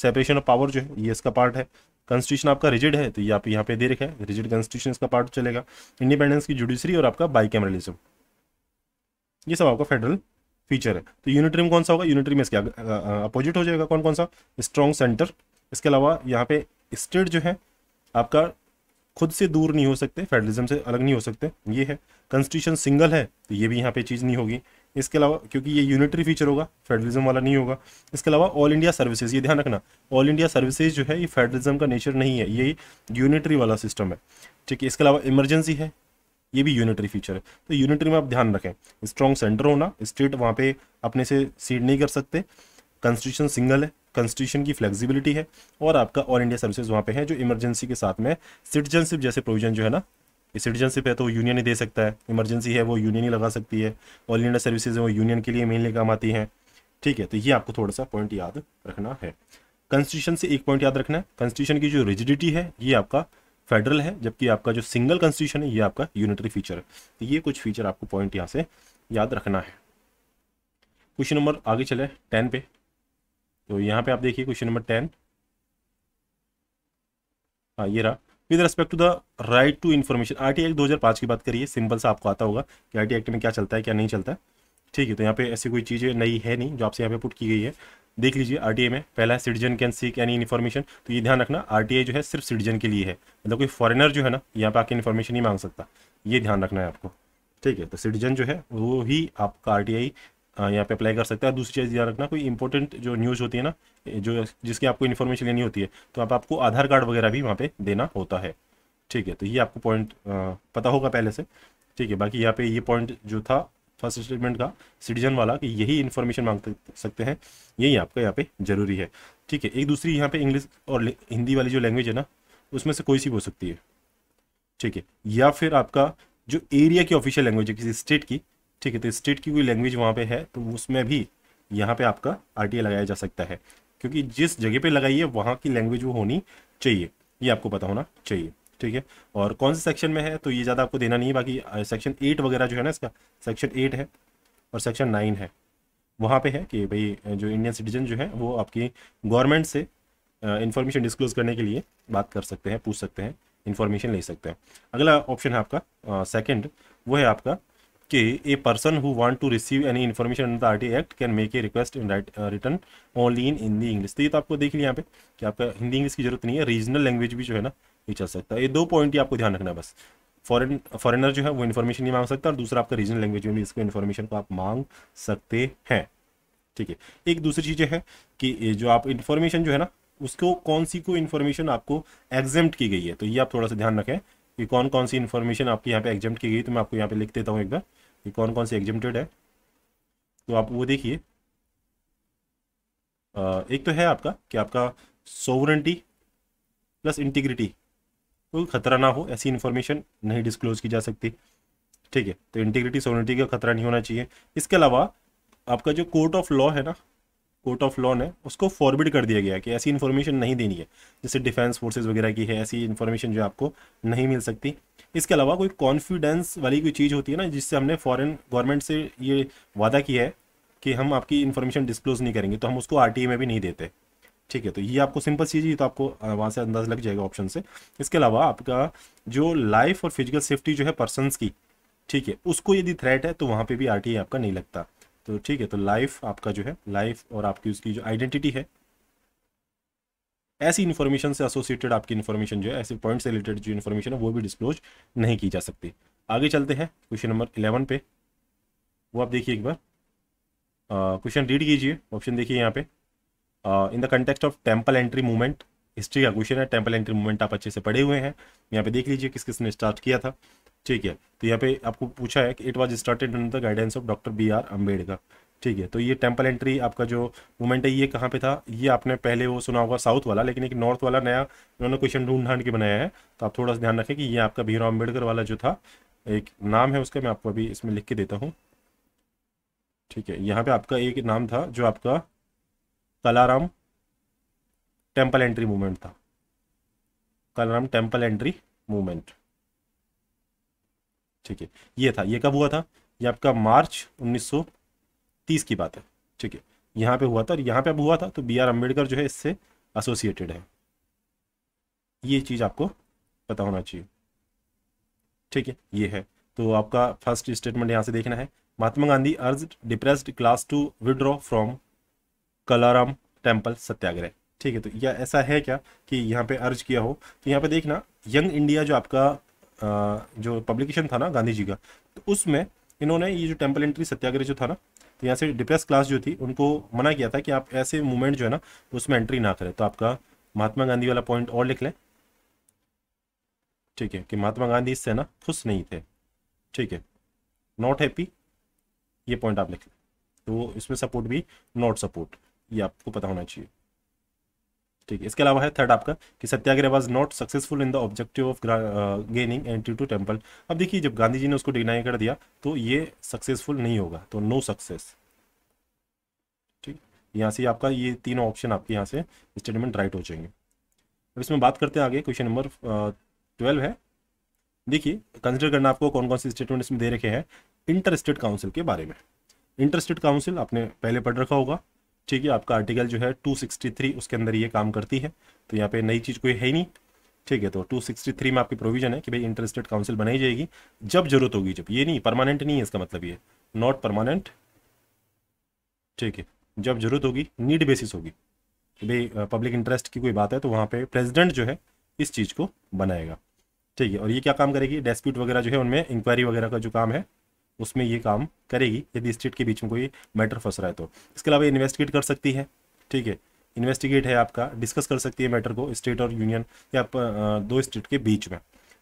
Speaker 1: सेपरेशन ऑफ पावर जो है ये इसका पार्ट है कॉन्स्टिट्यूशन आपका रिजिड है तो ये आप यहाँ पे दे रखा है रिजिड कॉन्स्टिट्यूशन इसका पार्ट चलेगा इंडिपेंडेंस की जुडिशरी और आपका बाई कैमरलिज्म ये सब आपका फेडरल फीचर है तो यूनिटरी में कौन सा होगा यूनिटरी में इसके अपोजिट हो जाएगा कौन कौन सा स्ट्रॉन्ग सेंटर इसके अलावा यहाँ पे स्टेट जो है आपका खुद से दूर नहीं हो सकते फेडरलिज्म से अलग नहीं हो सकते ये है कॉन्स्टिट्यूशन सिंगल है तो ये भी यहाँ पे चीज़ नहीं होगी इसके अलावा क्योंकि ये यूनिटरी फीचर होगा फेडरलिज्म वाला नहीं होगा इसके अलावा ऑल इंडिया सर्विसेज ये ध्यान रखना ऑल इंडिया सर्विसेज जो है ये फेडरलिज्म का नेचर नहीं है ये यूनिटरी वाला सिस्टम है ठीक है इसके अलावा इमरजेंसी है ये भी यूनिटरी फीचर है तो यूनिटरी में आप ध्यान रखें स्ट्रॉन्ग सेंटर होना स्टेट वहाँ पे अपने से सीड नहीं कर सकते कंस्टिट्यूशन सिंगल है कंस्टिट्यूशन की फ्लेक्सिबिलिटी है और आपका ऑल इंडिया सर्विसेज वहाँ पे है जो इमरजेंसी के साथ में सिटीजनशिप जैसे प्रोविजन जो है ना सिटीजनशिप है तो वो यूनियन ही दे सकता है इमरजेंसी है वो यूनियन ही लगा सकती है ऑल इंडिया सर्विसेज है वो यूनियन के लिए मेनली काम आती हैं ठीक है तो ये आपको थोड़ा सा पॉइंट याद रखना है कंस्टिट्यूशन से एक पॉइंट याद रखना है कंस्टिट्यूशन की जो रिजिडिटी है ये आपका फेडरल है जबकि आपका जो सिंगल कॉन्स्टिट्यूशन है ये आपका यूनिटरी फीचर है तो ये कुछ फीचर आपको पॉइंट यहाँ से याद रखना है क्वेश्चन नंबर आगे चले टेन पे तो यहाँ पे आप देखिए क्वेश्चन नंबर टेन हाँ ये रहा with respect to the right to information R T act दो हज़ार पाँच की बात करिए सिंपल सा आपको आता होगा कि आर टी एक्ट में क्या चलता है क्या नहीं चलता है ठीक है तो यहाँ पे ऐसी कोई चीज़ें नई है नहीं जो आपसे यहाँ पे पुट की गई है देख लीजिए आर में पहला है citizen can seek any information तो ये ध्यान रखना आर जो है सिर्फ सिटीजन के लिए है मतलब कोई फॉरेनर जो है ना यहाँ पे आके इन्फॉर्मेशन नहीं मांग सकता ये ध्यान रखना है आपको ठीक है तो सिटीजन जो है वो ही आपका आर टी यहाँ पे अप्लाई कर सकते हैं दूसरी चीज़ ध्यान रखना कोई इंपॉर्टेंट जो न्यूज़ होती है ना जो जिसकी आपको इन्फॉर्मेशन लेनी होती है तो आप आपको आधार कार्ड वगैरह भी वहाँ पे देना होता है ठीक है तो ये आपको पॉइंट पता होगा पहले से ठीक है बाकी यहाँ पे ये पॉइंट जो था फर्स्ट स्टेटमेंट का सिटीजन वाला कि यही इन्फॉर्मेशन मांग सकते हैं यही आपका यहाँ पे जरूरी है ठीक है एक दूसरी यहाँ पे इंग्लिश और हिंदी वाली जो लैंग्वेज है ना उसमें से कोई सी हो सकती है ठीक है या फिर आपका जो एरिया की ऑफिशियल लैंग्वेज है किसी स्टेट की ठीक है तो स्टेट की कोई लैंग्वेज वहाँ पर है तो उसमें भी यहाँ पर आपका आर लगाया जा सकता है क्योंकि जिस जगह पर लगाइए वहाँ की लैंग्वेज वो होनी चाहिए ये आपको पता होना चाहिए ठीक है और कौन से सेक्शन में है तो ये ज़्यादा आपको देना नहीं है बाकी सेक्शन एट वगैरह जो है ना इसका सेक्शन एट है और सेक्शन नाइन है वहाँ पे है कि भाई जो इंडियन सिटीजन जो है वो आपकी गवर्नमेंट से इन्फॉर्मेशन डिस्क्लोज करने के लिए बात कर सकते हैं पूछ सकते हैं इन्फॉर्मेशन ले सकते हैं अगला ऑप्शन है आपका सेकेंड वो है आपका कि a person who want to receive any information the R T act can make a request in written only in Hindi English तो ये तो आपको देख लिया यहाँ पे कि आपका हिंदी इंग्लिश की जरूरत नहीं है रीजनल लैंग्वेज भी जो है ना ही चल सकता है ये दो पॉइंट ही आपको ध्यान रखना है बस फॉरन फॉरनर जो है वो इन्फॉर्मेशन नहीं मांग सकता और दूसरा आपका रीजनल लैंग्वेज में भी इसको इन्फॉर्मेशन को आप मांग सकते हैं ठीक है एक दूसरी चीज़ है कि जो आप इन्फॉर्मेशन जो है ना उसको कौन सी को इन्फॉर्मेशन आपको एग्जेम्प्ट की गई है तो ये आप थोड़ा सा ध्यान रखें कि कौन कौन सी इन्फॉर्मेशन आपकी यहाँ पे एग्जेम्प्ट की गई तो मैं आपको यहाँ पे लिख देता हूँ एक बार कि कौन कौन सी एग्जेम्प्टेड है तो आप वो देखिए एक तो है आपका कि आपका सोवरेंटी प्लस इंटीग्रिटी कोई खतरा ना हो ऐसी इन्फॉर्मेशन नहीं डिस्क्लोज की जा सकती ठीक है तो इंटीग्रिटी सोनिटी का खतरा नहीं होना चाहिए इसके अलावा आपका जो कोर्ट ऑफ लॉ है ना कोर्ट ऑफ लॉ ने उसको फॉरबिड कर दिया गया कि ऐसी इन्फॉर्मेशन नहीं देनी है जैसे डिफेंस फोर्सेज वगैरह की है ऐसी इन्फॉर्मेशन जो आपको नहीं मिल सकती इसके अलावा कोई कॉन्फिडेंस वाली कोई चीज़ होती है ना जिससे हमने फॉरेन गवर्नमेंट से ये वादा किया है कि हम आपकी इन्फॉर्मेशन डिस्क्लोज नहीं करेंगे तो हम उसको आर में भी नहीं देते ठीक है तो ये आपको सिंपल चीज़ ही तो आपको वहाँ से अंदाज लग जाएगा ऑप्शन से इसके अलावा आपका जो लाइफ और फिजिकल सेफ्टी जो है पर्सनस की ठीक है उसको यदि थ्रेट है तो वहाँ पे भी आर आपका नहीं लगता तो ठीक है तो लाइफ आपका जो है लाइफ और आपकी उसकी जो आइडेंटिटी है ऐसी इन्फॉर्मेशन से एसोसिएटेड आपकी इन्फॉर्मेशन जो है ऐसे पॉइंट से रिलेटेड जो इन्फॉर्मेशन है वो भी डिस्क्लोज नहीं की जा सकती आगे चलते हैं क्वेश्चन नंबर इलेवन पे वो आप देखिए एक बार क्वेश्चन रीड कीजिए ऑप्शन देखिए यहाँ पे in the contex of temple entry movement history का क्वेश्चन है टेम्पल एंट्री मूवमेंट आप अच्छे से पढ़े हुए हैं यहाँ पे देख लीजिए किस किस ने स्टार्ट किया था ठीक है तो यहाँ पे आपको पूछा है कि it was started under the guidance of doctor B R Ambedkar ठीक है तो ये टेम्पल एंट्री आपका जो मूवमेंट है ये कहाँ पे था ये आपने पहले वो सुना होगा साउथ वाला लेकिन एक नॉर्थ वाला नया उन्होंने क्वेश्चन ढूंढ ढांड के बनाया है तो आप थोड़ा सा ध्यान रखें कि ये आपका भीमराव अम्बेडकर वाला जो था एक नाम है उसका मैं आपको अभी इसमें लिख के देता हूँ ठीक है यहाँ पे आपका एक नाम था जो आपका कलाराम टेंपल एंट्री मूवमेंट था कलाराम टेंपल एंट्री मूवमेंट ठीक है ये था ये कब हुआ था ये आपका मार्च 1930 की बात है ठीक है यहाँ पे हुआ था और यहाँ पे अब हुआ था तो बी आर अम्बेडकर जो है इससे एसोसिएटेड है ये चीज़ आपको पता होना चाहिए ठीक है ये है तो आपका फर्स्ट स्टेटमेंट यहाँ से देखना है Mahatma Gandhi urge depressed class to withdraw from Kalaram temple Satyagraha ठीक है तो या ऐसा है क्या कि यहाँ पे अर्ज किया हो तो यहाँ पे देखना यंग इंडिया जो आपका आ, जो पब्लिकेशन था ना गांधी जी का तो उसमें इन्होंने ये जो टेम्पल एंट्री सत्याग्रह जो था ना तो यहाँ से डिप्रेस क्लास जो थी उनको मना किया था कि आप ऐसे मूवमेंट जो है ना उसमें एंट्री ना करें तो आपका महात्मा गांधी वाला पॉइंट और लिख लें ठीक है कि महात्मा गांधी इससे ना खुश नहीं थे ठीक है नॉट हैप्पी ये पॉइंट आप लिख लें तो इसमें सपोर्ट भी नॉट सपोर्ट ये आपको पता होना चाहिए ठीक है इसके अलावा है थर्ड आपका कि Satyagraha was not successful in the objective of gaining entry to temple अब देखिए जब गांधी जी ने उसको डिनाई कर दिया तो ये सक्सेसफुल नहीं होगा तो नो सक्सेस ठीक यहाँ से आपका ये तीनों ऑप्शन आपके यहाँ से स्टेटमेंट राइट हो जाएंगे अब इसमें बात करते हैं आगे क्वेश्चन नंबर ट्वेल्व है देखिए कंसिडर करना आपको कौन कौन से स्टेटमेंट इसमें दे रखे हैं इंटर स्टेट काउंसिल के बारे में इंटर स्टेट काउंसिल आपने पहले पढ़ रखा होगा ठीक है आपका आर्टिकल जो है 263 उसके अंदर ये काम करती है तो यहाँ पे नई चीज़ कोई है ही नहीं ठीक है तो 263 में आपकी प्रोविजन है कि भाई इंटरेस्टेड काउंसिल बनाई जाएगी जब जरूरत होगी जब ये नहीं परमानेंट नहीं है इसका मतलब ये नॉट परमानेंट ठीक है जब जरूरत होगी नीड बेसिस होगी कि भाई पब्लिक इंटरेस्ट की कोई बात है तो वहाँ पे प्रेजिडेंट जो है इस चीज़ को बनाएगा ठीक है और ये क्या काम करेगी डेस्प्यूट वगैरह जो है उनमें इंक्वायरी वगैरह का जो काम है उसमें ये काम करेगी यदि स्टेट के बीच में कोई मैटर फंस रहा है तो इसके अलावा इन्वेस्टिगेट कर सकती है ठीक है इन्वेस्टिगेट है आपका डिस्कस कर सकती है मैटर को स्टेट और यूनियन या दो स्टेट के बीच में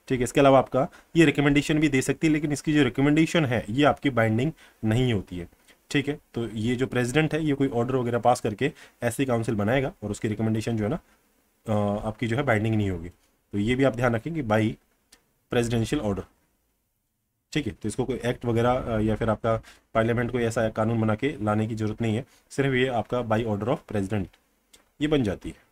Speaker 1: ठीक है इसके अलावा आपका ये रिकमेंडेशन भी दे सकती है लेकिन इसकी जो रिकमेंडेशन है ये आपकी बाइंडिंग नहीं होती है ठीक है तो ये जो प्रेसिडेंट है ये कोई ऑर्डर वगैरह पास करके ऐसी काउंसिल बनाएगा और उसकी रिकमेंडेशन जो है ना आपकी जो है बाइंडिंग नहीं होगी तो ये भी आप ध्यान रखें कि बाई प्रेजिडेंशियल ऑर्डर ठीक है तो इसको कोई एक्ट वगैरह या फिर आपका पार्लियामेंट कोई ऐसा कानून बना के लाने की जरूरत नहीं है सिर्फ ये आपका बाई ऑर्डर ऑफ प्रेजिडेंट ये बन जाती है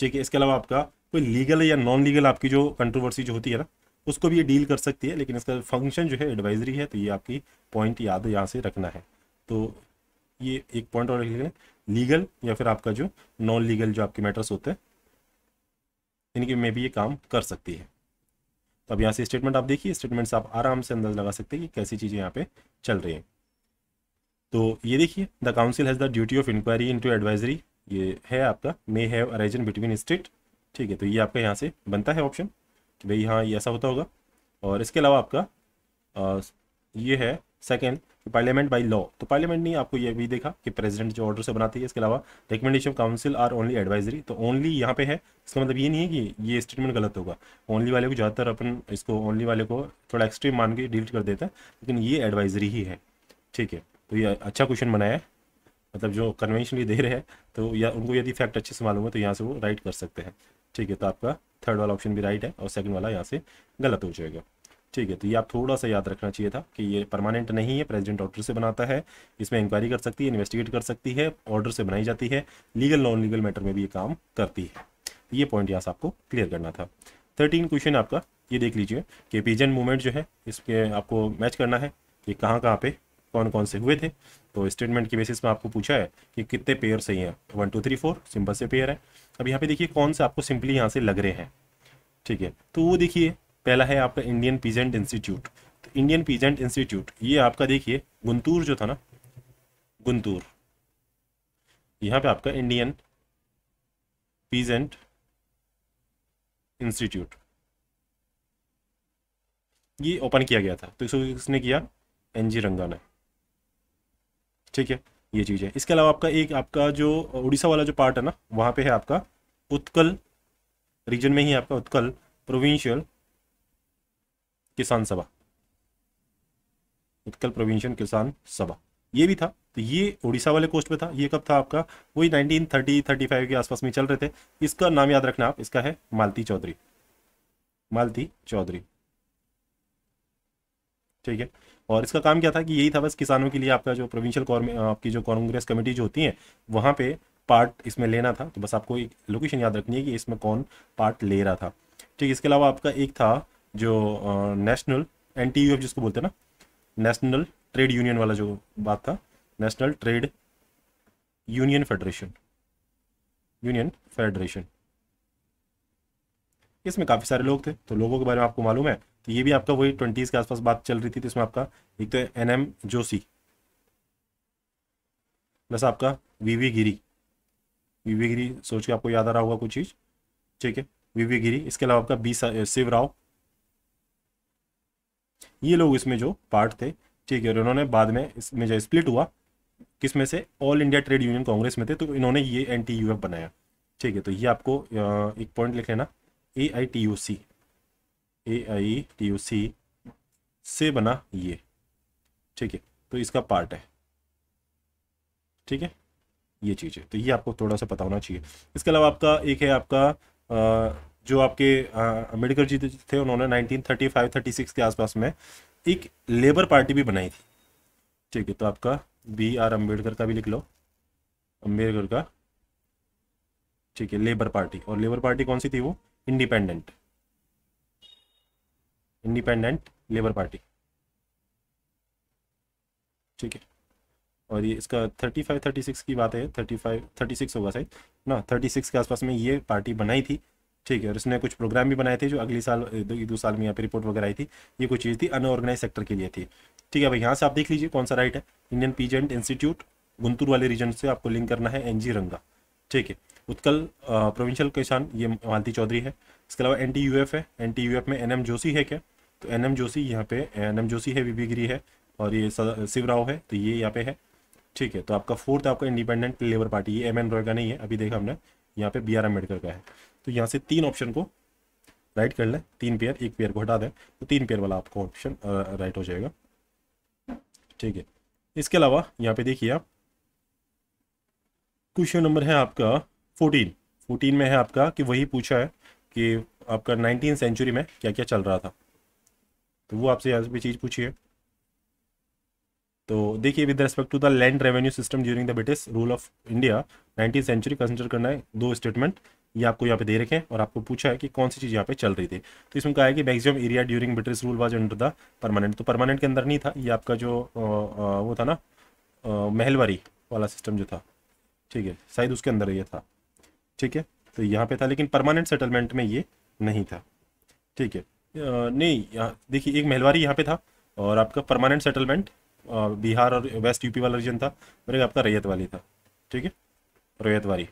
Speaker 1: ठीक है इसके अलावा आपका कोई लीगल या नॉन लीगल आपकी जो कंट्रोवर्सी जो होती है ना उसको भी ये डील कर सकती है लेकिन इसका फंक्शन जो है एडवाइजरी है तो ये आपकी पॉइंट याद यहाँ से रखना है तो ये एक पॉइंट और लिख लें लीगल या फिर आपका जो नॉन लीगल जो आपके मैटर्स होते हैं इनके में भी ये काम कर सकती है तो अब यहाँ से स्टेटमेंट आप देखिए स्टेटमेंट आप आराम से अंदाज लगा सकते हैं कि कैसी चीज़ें यहाँ पे चल रही हैं तो ये देखिए the council has the duty of inquiry in advisory ये है आपका may have arisen between state ठीक है तो ये आपका यहाँ से बनता है ऑप्शन कि भाई हाँ ये ऐसा होता होगा और इसके अलावा आपका आ, ये है सेकेंड पार्लियामेंट बाई लॉ तो पार्लियामेंट ने आपको ये भी देखा कि प्रेसिडेंट जो ऑर्डर से बनाती है इसके अलावा recommendation council are only advisory तो ओनली यहाँ पे है इसका मतलब ये नहीं है कि ये स्टेटमेंट गलत होगा ओनली वाले को ज़्यादातर अपन इसको ओनली वाले को थोड़ा एक्सट्रीम मान के डिलीट कर देते हैं लेकिन ये एडवाइजरी ही है ठीक है तो ये अच्छा क्वेश्चन बनाया है मतलब जो कन्वेंशनली दे रहे हैं तो या उनको यदि फैक्ट अच्छे से मालूम है तो यहाँ से वो राइट कर सकते हैं ठीक है तो आपका थर्ड वाला ऑप्शन भी राइट है और सेकंड वाला यहाँ से गलत हो जाएगा ठीक है तो ये आप थोड़ा सा याद रखना चाहिए था कि ये परमानेंट नहीं है प्रेसिडेंट ऑर्डर से बनाता है इसमें इंक्वायरी कर सकती है इन्वेस्टिगेट कर सकती है ऑर्डर से बनाई जाती है लीगल नॉन लीगल मैटर में भी ये काम करती है तो ये पॉइंट यहाँ से आपको क्लियर करना था थर्टीन क्वेश्चन आपका ये देख लीजिए कि पीजन मूवमेंट जो है इसके आपको मैच करना है कि कहाँ कहाँ पे कौन कौन से हुए थे तो स्टेटमेंट के बेसिस में आपको पूछा है कि कितने पेयर सही हैं one two three four simple से पेयर है अब यहाँ पे देखिए कौन से आपको सिंपली यहाँ से लग रहे हैं ठीक है तो वो देखिए पहला है आपका इंडियन पीजेंट इंस्टीट्यूट तो इंडियन पीजेंट इंस्टीट्यूट ये आपका देखिए गुंतूर जो था ना गुंतूर यहाँ पे आपका इंडियन पीजेंट इंस्टीट्यूट ये ओपन किया गया था तो इसको किसने किया एन जी रंगाना ठीक है ये चीज़ है इसके अलावा आपका एक आपका जो उड़ीसा वाला जो पार्ट है ना वहां पे है आपका उत्कल रीजन में ही आपका उत्कल प्रोविंशियल किसान सभा उत्कल प्रोविंशन किसान सभा ये भी था तो ये उड़ीसा वाले कोस्ट पे था ये कब था आपका वही 1930 35 के आसपास में चल रहे थे इसका नाम याद रखना आप इसका है मालती चौधरी मालती चौधरी ठीक है और इसका काम क्या था कि यही था बस किसानों के लिए आपका जो प्रोविंशियल आपकी जो कांग्रेस कमेटी जो होती है वहां पे पार्ट इसमें लेना था तो बस आपको एक लोकेशन याद रखनी है कि इसमें कौन पार्ट ले रहा था ठीक इसके अलावा आपका एक था जो नेशनल एन टी यू जिसको बोलते हैं ना नेशनल ट्रेड यूनियन वाला जो बात था national trade union federation union federation इसमें काफ़ी सारे लोग थे तो लोगों के बारे में आपको मालूम है तो ये भी आपका वही ट्वेंटीज़ के आसपास बात चल रही थी तो इसमें आपका एक तो एन एम जोशी प्लस आपका वीवी गिरी वीवी गिरी सोच के आपको याद आ रहा होगा कुछ चीज़ ठीक है वीवी गिरी इसके अलावा आपका बी शिवराव ये लोग इसमें जो पार्ट थे ठीक है और इन्होंने बाद में इसमें जो स्प्लिट हुआ किस में से all India trade union congress में थे तो इन्होंने ये एन टी यू एफ बनाया ठीक है तो ये आपको एक पॉइंट लिख लेना A I T U C A I T U C से बना ये ठीक है तो इसका पार्ट है ठीक है ये चीज़ है तो ये आपको थोड़ा सा पता होना चाहिए इसके अलावा आपका एक है आपका आ, जो आपके अम्बेडकर जी थे उन्होंने 1935-36 के आसपास में एक लेबर पार्टी भी बनाई थी ठीक है तो आपका बी आर अम्बेडकर का भी लिख लो अम्बेडकर का ठीक है लेबर पार्टी और लेबर पार्टी कौन सी थी वो इंडिपेंडेंट इंडिपेंडेंट लेबर पार्टी ठीक है और ये इसका थर्टी फाइव थर्टी सिक्स की बात है थर्टी फाइव थर्टी सिक्स होगा शायद ना थर्टी सिक्स के आसपास में ये पार्टी बनाई थी ठीक है और इसने कुछ प्रोग्राम भी बनाए थे जो अगले साल दो, साल में यहाँ पे रिपोर्ट वगैरह आई थी ये कुछ चीज़ थी अनऑर्गेनाइज सेक्टर के लिए थी ठीक है भाई यहाँ से आप देख लीजिए कौन सा राइट है इंडियन पीजेंट इंस्टीट्यूट गुंतूर वाले रीजन से आपको लिंक करना है एन रंगा ठीक है उत्कल प्रोविंशियल किसान ये मालती चौधरी है इसके अलावा एन है एन में एन जोशी है क्या तो एन जोशी यहाँ पे एन जोशी है बीबी गिरी है और ये शिवराव है तो ये यहाँ पे है ठीक है तो आपका फोर्थ आपका इंडिपेंडेंट लेबर पार्टी ये एम एन रॉय का नहीं है अभी देखा हमने यहाँ पे बी आर अम्बेडकर का है तो यहाँ से तीन ऑप्शन को राइट कर लें तीन पेयर एक पेयर को हटा दें तो तीन पेयर वाला आपका ऑप्शन राइट हो जाएगा ठीक है इसके अलावा यहाँ पे देखिए आप क्वेश्चन नंबर है आपका फोर्टीन फोर्टीन में है आपका कि वही पूछा है कि आपका नाइनटीन सेंचुरी में क्या क्या चल रहा था तो वो आपसे यहाँ पे चीज़ पूछी है तो देखिए with respect to the land revenue system during the British rule of India nineteen century consider करना है दो स्टेटमेंट ये आपको यहाँ पे दे रखे हैं और आपको पूछा है कि कौन सी चीज़ यहाँ पे चल रही थी तो इसमें कहा है कि maximum area during British rule was under the permanent तो परमानेंट के अंदर नहीं था ये आपका जो आ, आ, वो था ना महलवारी वाला सिस्टम जो था ठीक है शायद उसके अंदर ये था ठीक है तो यहाँ पे था लेकिन परमानेंट सेटलमेंट में ये नहीं था ठीक है नहीं यहाँ देखिए एक महलवारी यहाँ पे था और आपका परमानेंट सेटलमेंट बिहार और वेस्ट यूपी वाला रीजन था और एक आपका रैयत वाली था ठीक है रैयत वाली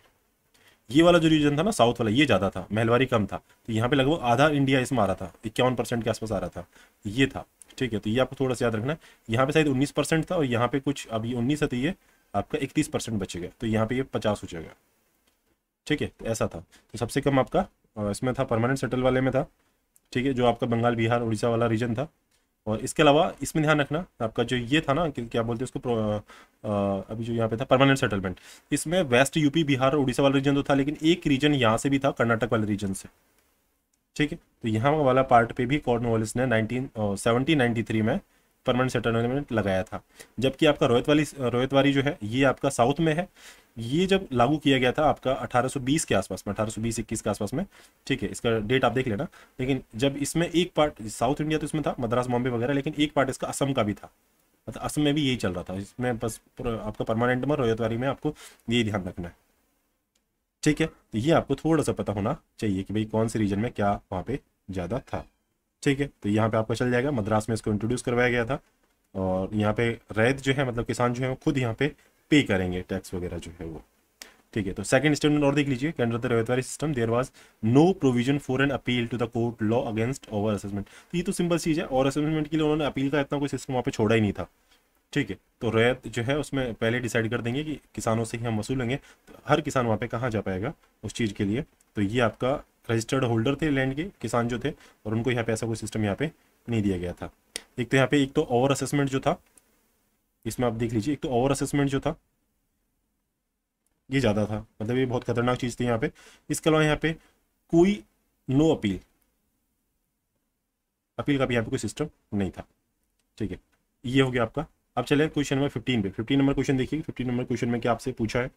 Speaker 1: ये वाला जो रीजन था ना साउथ वाला ये ज़्यादा था महलवारी कम था तो यहाँ पे लगभग आधा इंडिया इसमें आ रहा था इक्यावन परसेंट के आसपास आ रहा था ये था ठीक है तो ये आपको थोड़ा सा याद रखना है यहाँ पे शायद उन्नीस परसेंट था और यहाँ पे कुछ अभी उन्नीस है तो ये आपका इकतीस परसेंट बचेगा तो यहाँ पे ये पचास हो जाएगा ठीक है तो ऐसा था तो सबसे कम आपका इसमें था परमानेंट सेटल वाले में था ठीक है जो आपका बंगाल बिहार उड़ीसा वाला रीजन था और इसके अलावा इसमें ध्यान रखना आपका जो ये था ना कि क्या बोलते हैं उसको आ, अभी जो यहाँ पे था परमानेंट सेटलमेंट इसमें वेस्ट यूपी बिहार उड़ीसा वाला रीजन तो था लेकिन एक रीजन यहाँ से भी था कर्नाटक वाले रीजन से ठीक है तो यहाँ वाला पार्ट पे भी कॉर्नवालिस ने नाइनटीन सेवनटीन नाइनटी थ्री में परमानेंट सेटलमेंट लगाया था जबकि आपका रोहित वाली रोहित वाली जो है ये आपका साउथ में है ये जब लागू किया गया था आपका 1820 के आसपास में 1820 21 के आसपास में ठीक है इसका डेट आप देख लेना लेकिन जब इसमें एक पार्ट साउथ इंडिया तो इसमें था मद्रास बॉम्बे वगैरह लेकिन एक पार्ट इसका असम का भी था मतलब असम में भी यही चल रहा था इसमें बस आपका परमानेंट में रोहतवारी में आपको यही ध्यान रखना है ठीक है तो ये आपको थोड़ा सा पता होना चाहिए कि भाई कौन से रीजन में क्या वहाँ पे ज़्यादा था ठीक है तो यहाँ पे आपका चल जाएगा मद्रास में इसको इंट्रोड्यूस करवाया गया था और यहाँ पे रैत जो है मतलब किसान जो है वो खुद यहाँ पे पे करेंगे टैक्स वगैरह जो है वो ठीक है तो सेकंड स्टेटमेंट और देख लीजिए कि under the ryotwari system there was no provision for an appeal to the court law against over assessment तो ये तो सिंपल चीज़ है और असेसमेंट के लिए उन्होंने अपील का इतना कोई सिस्टम वहाँ पे छोड़ा ही नहीं था ठीक है तो रैत जो है उसमें पहले डिसाइड कर देंगे कि किसानों से ही हम वसूल लेंगे तो हर किसान वहाँ पे कहाँ जा पाएगा उस चीज़ के लिए तो ये आपका रजिस्टर्ड होल्डर थे लैंड के किसान जो थे और उनको यहाँ पे ऐसा कोई सिस्टम यहाँ पे नहीं दिया गया था एक तो यहाँ पे एक तो ओवर असेसमेंट जो था इसमें आप देख लीजिए एक तो ओवर असेसमेंट जो था ये ज़्यादा था मतलब ये बहुत खतरनाक चीज़ थी यहाँ पे इसके अलावा यहाँ पे कोई नो अपील अपील का भी यहाँ पे कोई सिस्टम नहीं था ठीक है ये हो गया आपका अब चले क्वेश्चन नंबर फिफ्टीन पे फिफ्टीन नंबर क्वेश्चन देखिए फिफ्टीन नंबर क्वेश्चन में क्या आपसे पूछा है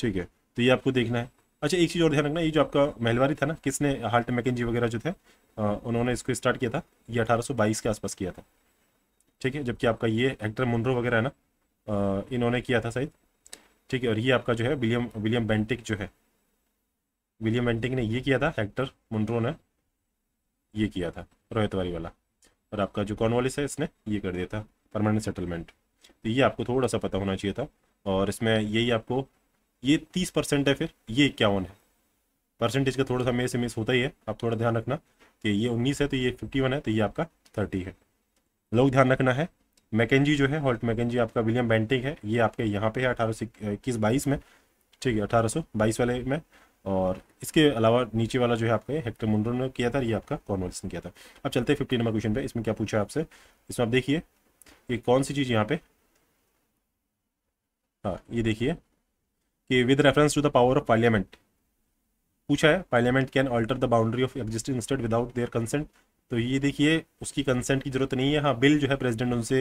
Speaker 1: ठीक है तो ये आपको देखना है अच्छा एक चीज़ और ध्यान रखना ये जो आपका महलवारी था ना किसने हाल्ट मैकेजी वगैरह जो थे उन्होंने इसको स्टार्ट किया था ये अठारह के आसपास किया था ठीक है जबकि आपका ये हेक्टर मुनरो वगैरह है ना इन्होंने किया था शायद ठीक है और ये आपका जो है विलियम विलियम बेंटिक जो है विलियम बेंटिक ने ये किया था हेक्टर मुनरो ने ये किया था रोहितवारी वाला और आपका जो वालिस है इसने ये कर दिया था परमानेंट सेटलमेंट तो ये आपको थोड़ा सा पता होना चाहिए था और इसमें यही आपको ये तीस परसेंट है फिर ये इक्यावन है परसेंटेज का थोड़ा सा मेस मिस होता ही है आप थोड़ा ध्यान रखना कि ये उन्नीस है तो ये फिफ्टी वन है तो ये आपका थर्टी है लोग ध्यान रखना है मैकेजी जो है हॉल्ट मैकेजी आपका विलियम बेंटिक है ये आपके यहाँ पे है अठारह सौ इक्कीस बाईस में ठीक है अठारह सौ बाईस वाले में और इसके अलावा नीचे वाला जो है आपका हेक्टर मुंडो ने किया था ये आपका कॉन्वर्स ने किया था अब चलते हैं फिफ्टी नंबर क्वेश्चन पे इसमें क्या पूछा है आपसे इसमें आप देखिए ये कौन सी चीज़ यहाँ पे हाँ ये देखिए कि with reference to the power of parliament पूछा है parliament can alter the boundary of existing state without their consent तो ये देखिए उसकी कंसेंट की ज़रूरत नहीं है हाँ बिल जो है प्रेसिडेंट उनसे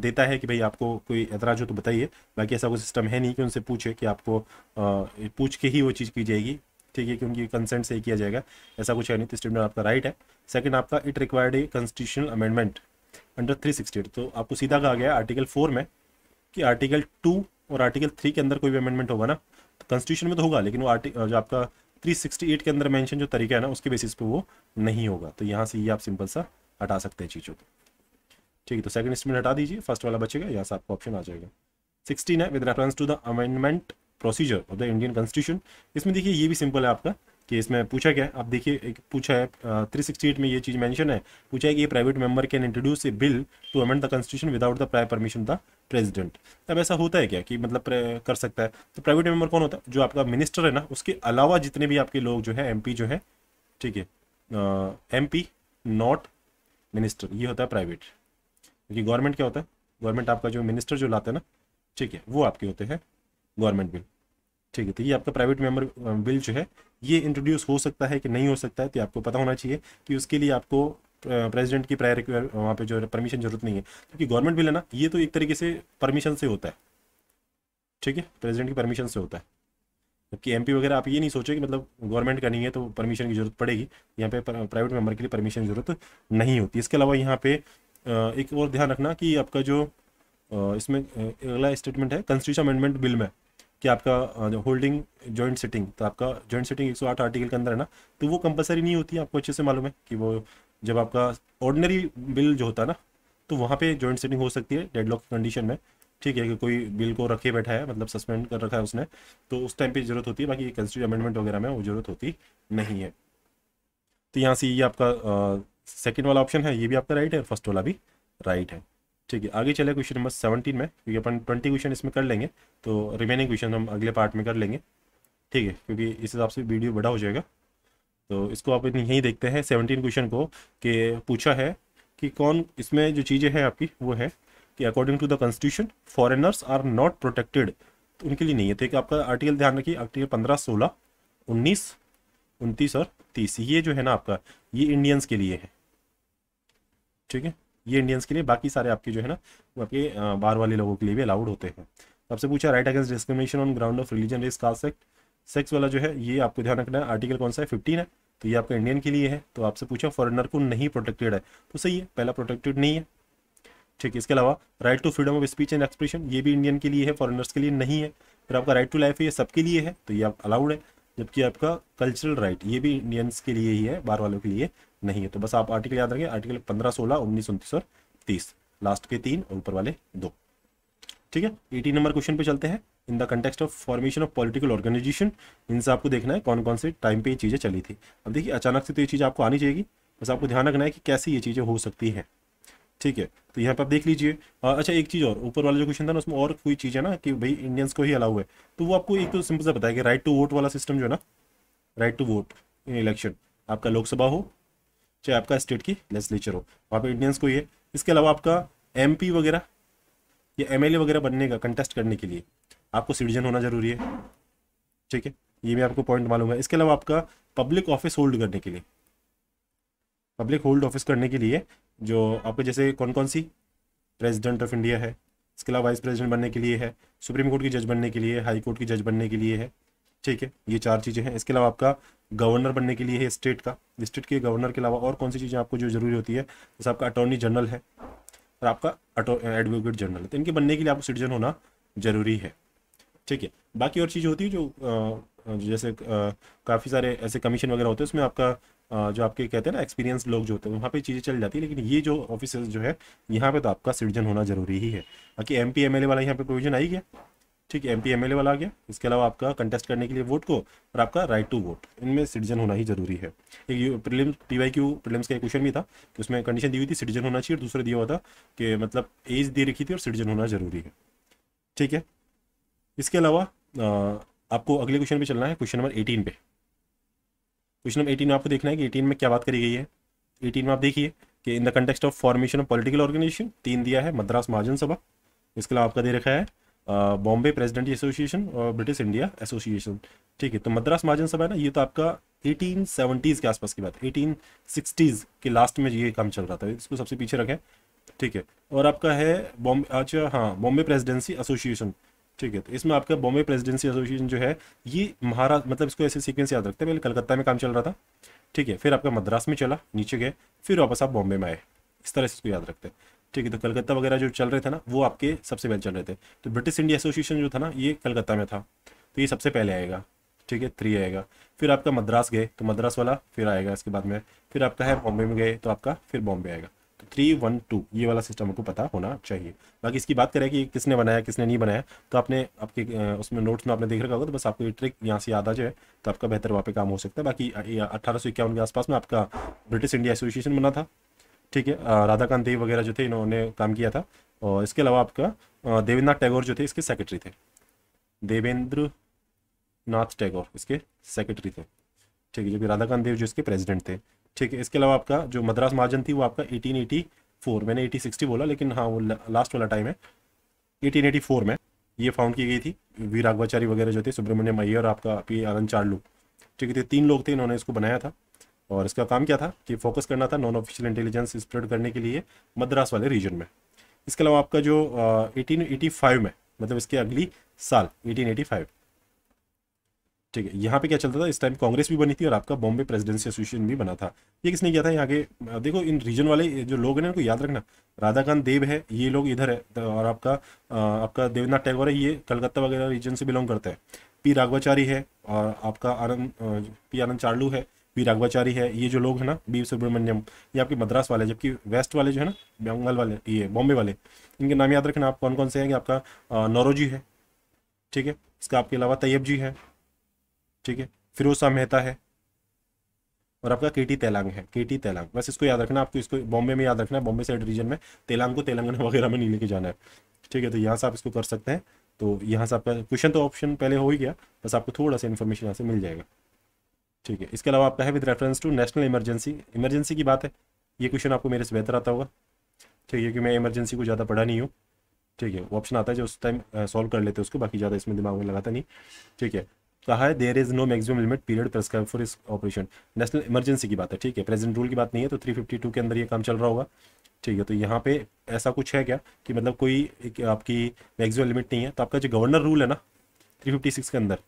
Speaker 1: देता है कि भाई आपको कोई एतराज़ हो तो बताइए बाकी ऐसा कोई सिस्टम है नहीं कि उनसे पूछे कि आपको पूछ के ही वो चीज़ की जाएगी ठीक है कि उनकी कंसेंट से ही किया जाएगा ऐसा कुछ है नहीं तो स्टेटमेंट आपका राइट है सेकंड आपका it required a constitutional amendment under three sixty तो आपको सीधा कहा गया आर्टिकल फोर में कि आर्टिकल टू और आर्टिकल थ्री के अंदर कोई भी अमेंडमेंट होगा ना तो कॉन्स्टिट्यूशन में तो होगा लेकिन वो आर्टिक जो आपका 368 के अंदर मेंशन जो तरीका है ना उसके बेसिस पे वो नहीं होगा तो यहाँ से ये आप सिंपल सा हटा सकते हैं चीज़ों को ठीक है तो सेकंड स्टेटमेंट हटा दीजिए फर्स्ट वाला बचेगा यहाँ से आपको ऑप्शन आ जाएगा सिक्सटीन है with reference to the amendment procedure of the Indian constitution इसमें देखिए ये भी सिंपल है आपका कि इसमें पूछा क्या आप देखिए एक पूछा है थ्री सिक्सटी एट में ये चीज़ मेंशन है पूछा है कि private member can introduce a bill to amend the constitution without the prior permission the president तब ऐसा होता है क्या कि मतलब कर सकता है तो प्राइवेट मेंबर कौन होता है जो आपका मिनिस्टर है ना उसके अलावा जितने भी आपके लोग जो है एम जो है ठीक है एम नॉट मिनिस्टर ये होता है प्राइवेट क्योंकि गवर्नमेंट क्या होता है गवर्नमेंट आपका जो मिनिस्टर जो लाते हैं ना ठीक है वो आपके होते हैं गवर्नमेंट बिल ठीक है तो ये आपका प्राइवेट मेम्बर बिल जो है ये इंट्रोड्यूस हो सकता है कि नहीं हो सकता है तो आपको पता होना चाहिए कि उसके लिए आपको प्रेसिडेंट की प्रायर वहाँ पे जो है परमिशन जरूरत नहीं है क्योंकि गवर्नमेंट बिल है ना ये तो एक तरीके से परमिशन से होता है ठीक है प्रेसिडेंट की परमिशन से होता है जबकि एम वगैरह आप ये नहीं सोचे कि मतलब गवर्नमेंट का नहीं है तो परमिशन की जरूरत पड़ेगी यहाँ पे प्राइवेट मेम्बर के लिए परमिशन की जरूरत नहीं होती इसके अलावा यहाँ पे एक और ध्यान रखना कि आपका जो इसमें अगला स्टेटमेंट है कंस्टिट्यूशन अमेंडमेंट बिल में कि आपका जो होल्डिंग जॉइंट सिटिंग तो आपका जॉइंट सिटिंग 108 आर्टिकल के अंदर है ना तो वो कंपलसरी नहीं होती है आपको अच्छे से मालूम है कि वो जब आपका ऑर्डनरी बिल जो होता है ना तो वहाँ पे जॉइंट सिटिंग हो सकती है डेडलॉक कंडीशन में ठीक है कि कोई बिल को रखे बैठा है मतलब सस्पेंड कर रखा है उसने तो उस टाइम पे जरूरत होती है बाकी कंस्टिट्यूट अमेंडमेंट वगैरह में वो जरूरत होती नहीं है तो यहाँ से ये आपका सेकेंड वाला ऑप्शन है ये भी आपका राइट है फर्स्ट वाला भी राइट है ठीक है आगे चले क्वेश्चन नंबर सेवनटीन में क्योंकि अपन ट्वेंटी क्वेश्चन इसमें कर लेंगे तो रिमेनिंग क्वेश्चन हम अगले पार्ट में कर लेंगे ठीक है क्योंकि इस हिसाब से वीडियो बड़ा हो जाएगा तो इसको आप यही देखते हैं सेवनटीन क्वेश्चन को कि पूछा है कि कौन इसमें जो चीज़ें हैं आपकी वो है कि according to the constitution foreigners are not protected तो उनके लिए नहीं है तो एक आपका आर्टिकल ध्यान रखिए आर्टिकल पंद्रह सोलह उन्नीस उनतीस और तीस ये जो है ना आपका ये इंडियंस के लिए है ठीक है ये इंडियंस के लिए बाकी सारे आपके जो है ना वो आपके बाहर वाले लोगों के लिए भी अलाउड होते हैं सबसे पूछा right against discrimination on ground of religion race caste sex वाला जो है ये आपको ध्यान रखना है आर्टिकल कौन सा है फिफ्टीन है तो ये आपका इंडियन के लिए है तो आपसे पूछा फॉरनर को नहीं प्रोटेक्टेड है तो सही है पहला प्रोटेक्टेड नहीं है ठीक है इसके अलावा right to freedom of speech and expression ये भी इंडियन के लिए है फॉरनर्स के लिए नहीं है फिर आपका राइट टू लाइफ ये सबके लिए है तो ये आप अलाउड है जबकि आपका कल्चरल राइट ये भी इंडियंस के लिए ही है बाहर वालों के लिए नहीं है तो बस आप आर्टिकल याद रखें आर्टिकल पंद्रह सोलह उन्नीस उन्तीस और तीस लास्ट के तीन और ऊपर वाले दो ठीक है एटीन नंबर क्वेश्चन पे चलते हैं in the context of formation of political organisation इनसे आपको देखना है कौन कौन से टाइम पे ये चीज़ें चली थी अब देखिए अचानक से तो ये चीज़ आपको आनी चाहिए बस आपको ध्यान रखना है कि कैसे ये चीज़ें हो सकती हैं ठीक है तो यहाँ पर आप देख लीजिए अच्छा एक चीज़ और ऊपर वाला जो क्वेश्चन था ना उसमें और कोई चीज़ है ना कि भाई इंडियंस को ही अलाउ है तो वो आपको एक तो सिंपल सा बताया कि राइट टू वोट वाला सिस्टम जो है ना right to vote in election आपका लोकसभा हो चाहे आपका स्टेट की लेजिस्लेचर हो वहाँ पे इंडियंस को ये इसके अलावा आपका एम वगैरह या एम वगैरह बनने का कंटेस्ट करने के लिए आपको सिटीजन होना ज़रूरी है ठीक है ये भी आपको पॉइंट मालूम है इसके अलावा आपका पब्लिक ऑफिस होल्ड करने के लिए पब्लिक होल्ड ऑफिस करने के लिए जो आपके जैसे कौन कौन सी प्रेसिडेंट ऑफ इंडिया है इसके अलावा वाइस प्रेसिडेंट बनने के लिए है सुप्रीम कोर्ट की जज बनने के लिए हाई कोर्ट की जज बनने के लिए है ठीक है ये चार चीज़ें हैं इसके अलावा आपका गवर्नर बनने के लिए है स्टेट का स्टेट के गवर्नर के अलावा और कौन सी चीज़ें आपको जो जरूरी होती है जैसे आपका अटॉर्नी जनरल है और आपका एडवोकेट जनरल है तो इनके बनने के लिए आपको सिटीजन होना जरूरी है ठीक है बाकी और चीज़ होती है जो जैसे काफ़ी सारे ऐसे कमीशन वगैरह होते हैं उसमें आपका जो आपके कहते हैं ना एक्सपीरियंस लोग जो होते हैं वहाँ पे चीज़ें चल जाती है लेकिन ये जो ऑफिस जो है यहाँ पे तो आपका सिटीजन होना जरूरी ही है बाकी M P M L A वाला यहाँ पे प्रोविजन आई गया ठीक है एम पी वाला आ गया इसके अलावा आपका कंटेस्ट करने के लिए वोट को और आपका राइट टू वोट इनमें सिटीजन होना ही जरूरी है एक prelims P Y Q prelims का एक क्वेश्चन भी था कि उसमें कंडीशन दी हुई थी सिटीजन होना चाहिए और दूसरा दिया हुआ था कि मतलब एज दे रखी थी और सिटीजन होना जरूरी है ठीक है इसके अलावा आपको अगले क्वेश्चन पे चलना है क्वेश्चन नंबर एटीन पे क्वेश्चन नंबर एटीन में आपको देखना है कि एटीन में क्या बात करी गई है एटीन में आप देखिए कि in the context of formation of political organisation तीन दिया है मद्रास महाजन सभा इसके अलावा आपका दे रखा है बॉम्बे प्रेसिडेंट एसोसिएशन और ब्रिटिश इंडिया एसोसिएशन ठीक है तो मद्रास महाजन सभा है ना ये तो आपका 1870s के आसपास की बात 1860s के लास्ट में ये काम चल रहा था इसको सबसे पीछे रखें ठीक है और आपका है बॉम्बे अच्छा हाँ बॉम्बे प्रेसिडेंसी एसोसिएशन ठीक है तो इसमें आपका बॉम्बे प्रेसिडेंसी एसोसिएशन जो है ये महाराज मतलब इसको ऐसे सीक्वेंस याद रखते हैं पहले कलकत्ता में काम चल रहा था ठीक है फिर आपका मद्रास में चला नीचे गए फिर वापस आप बॉम्बे में आए इस तरह से इसको याद रखते हैं ठीक है तो कलकत्ता वगैरह जो चल रहे थे ना वो आपके सबसे पहले चल रहे थे तो ब्रिटिश इंडिया एसोसिएशन जो था ना ये कलकत्ता में था तो ये सबसे पहले आएगा ठीक है थ्री आएगा फिर आपका मद्रास गए तो मद्रास वाला फिर आएगा इसके बाद में फिर आपका है बॉम्बे में गए तो आपका फिर बॉम्बे आएगा तो थ्री वन टू ये वाला सिस्टम आपको पता होना चाहिए बाकी इसकी बात करें कि किसने बनाया किसने नहीं बनाया तो आपने आपके उसमें नोट्स में आपने देख रखा होगा तो बस आपको ये ट्रिक यहाँ से याद आ जाए तो आपका बेहतर वहाँ पे काम हो सकता है बाकी अठारह के आसपास में आपका ब्रिटिश इंडिया एसोसिएशन बना था ठीक है राधाकांत देव वगैरह जो थे इन्होंने काम किया था और इसके अलावा आपका देवेंद्र नाथ टैगोर जो थे इसके सेक्रेटरी थे देवेंद्र नाथ टैगोर इसके सेक्रेटरी थे ठीक है जो कि राधाकांत देव जो इसके प्रेसिडेंट थे ठीक है इसके अलावा आपका जो मद्रास महाजन थी वो आपका एटीन एटी फोर मैंने एटी सिक्सटी बोला लेकिन हाँ वो लास्ट वाला टाइम है एटीन एटी फोर में ये फाउंड की गई थी वीर राघवाचारी वगैरह जो थे सुब्रमण्यम अय्यर आपका पी आनंद चार्लू ठीक है तो तीन लोग थे इन्होंने इसको बनाया था और इसका काम क्या था कि फोकस करना था नॉन ऑफिशियल इंटेलिजेंस स्प्रेड करने के लिए मद्रास वाले रीजन में इसके अलावा आपका जो एटीन एटी फाइव में मतलब इसके अगली साल एटीन ठीक है यहाँ पे क्या चलता था इस टाइम कांग्रेस भी बनी थी और आपका बॉम्बे प्रेसिडेंसी एसोसिएशन भी बना था ये किसने किया था यहाँ के देखो इन रीजन वाले जो लोग हैं इनको याद रखना राधाकांत देव है ये लोग इधर है तो और आपका आपका देवनाथ टैगोर है ये कलकत्ता वगैरह रीजन से बिलोंग करते हैं पी राघवाचारी है और आपका आनंद पी आनंद चार्लू है पी राघवाचारी है ये जो लोग है ना बी सुब्रमण्यम ये आपके मद्रास वाले जबकि वेस्ट वाले जो है ना बंगाल वाले ये बॉम्बे वाले इनके नाम याद रखना आप कौन कौन से हैं कि आपका नौरोजी है ठीक है इसका आपके अलावा तैयब जी है ठीक है फिरोज शाह मेहता है और आपका केटी तेलांग है केटी तेलांग बस इसको याद रखना आपको इसको बॉम्बे में याद रखना है बॉम्बे साइड रीजन में तेलांग को तेलंगाना वगैरह में नहीं लेके जाना है ठीक है तो यहाँ से आप इसको कर सकते हैं तो यहाँ से आपका क्वेश्चन तो ऑप्शन पहले हो ही गया बस आपको थोड़ा सा इन्फॉर्मेशन यहाँ से मिल जाएगा ठीक है इसके अलावा आपका है with reference to national emergency emergency की बात है ये क्वेश्चन आपको मेरे से बेहतर आता होगा ठीक है क्योंकि मैं इमरजेंसी को ज़्यादा पढ़ा नहीं हूँ ठीक है वो ऑप्शन आता है जो उस टाइम सॉल्व कर लेते हैं उसको बाकी ज़्यादा इसमें दिमाग में लगाता नहीं ठीक है कहा है there is no maximum limit period prescribe for its operation national emergency की बात है ठीक है प्रेजेंट रूल की बात नहीं है तो 352 के अंदर ये काम चल रहा होगा ठीक है तो यहाँ पे ऐसा कुछ है क्या कि मतलब कोई आपकी मैक्सिमम लिमिट नहीं है तो आपका जो गवर्नर रूल है ना 356 के अंदर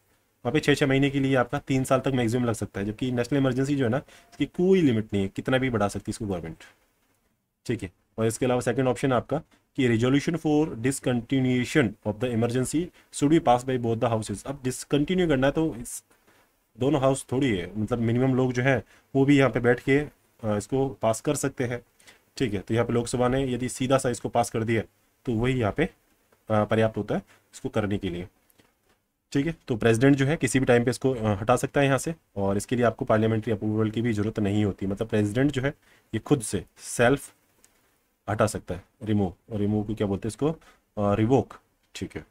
Speaker 1: वहाँ पे छः छः महीने के लिए आपका तीन साल तक मैक्सिमम लग सकता है जबकि नेशनल इमरजेंसी जो है ना इसकी कोई लिमिट नहीं है कितना भी बढ़ा सकती है इसको गवर्नमेंट ठीक है और इसके अलावा सेकेंड ऑप्शन आपका कि resolution for discontinuation of the emergency should be pass by both the houses अब डिसकंटिन्यू करना है तो इस दोनों हाउस थोड़ी है मतलब मिनिमम लोग जो है वो भी यहाँ पे बैठ के इसको पास कर सकते हैं ठीक है तो यहाँ पर लोकसभा ने यदि सीधा सा इसको पास कर दिया तो वही यहाँ पे पर्याप्त होता है इसको करने के लिए ठीक है तो प्रेसिडेंट जो है किसी भी टाइम पे इसको हटा सकता है यहाँ से और इसके लिए आपको पार्लियामेंट्री अप्रूवल की भी जरूरत नहीं होती मतलब प्रेसिडेंट जो है ये खुद से सेल्फ हटा सकता है रिमूव रिमूव को क्या बोलते हैं इसको रिवोक ठीक है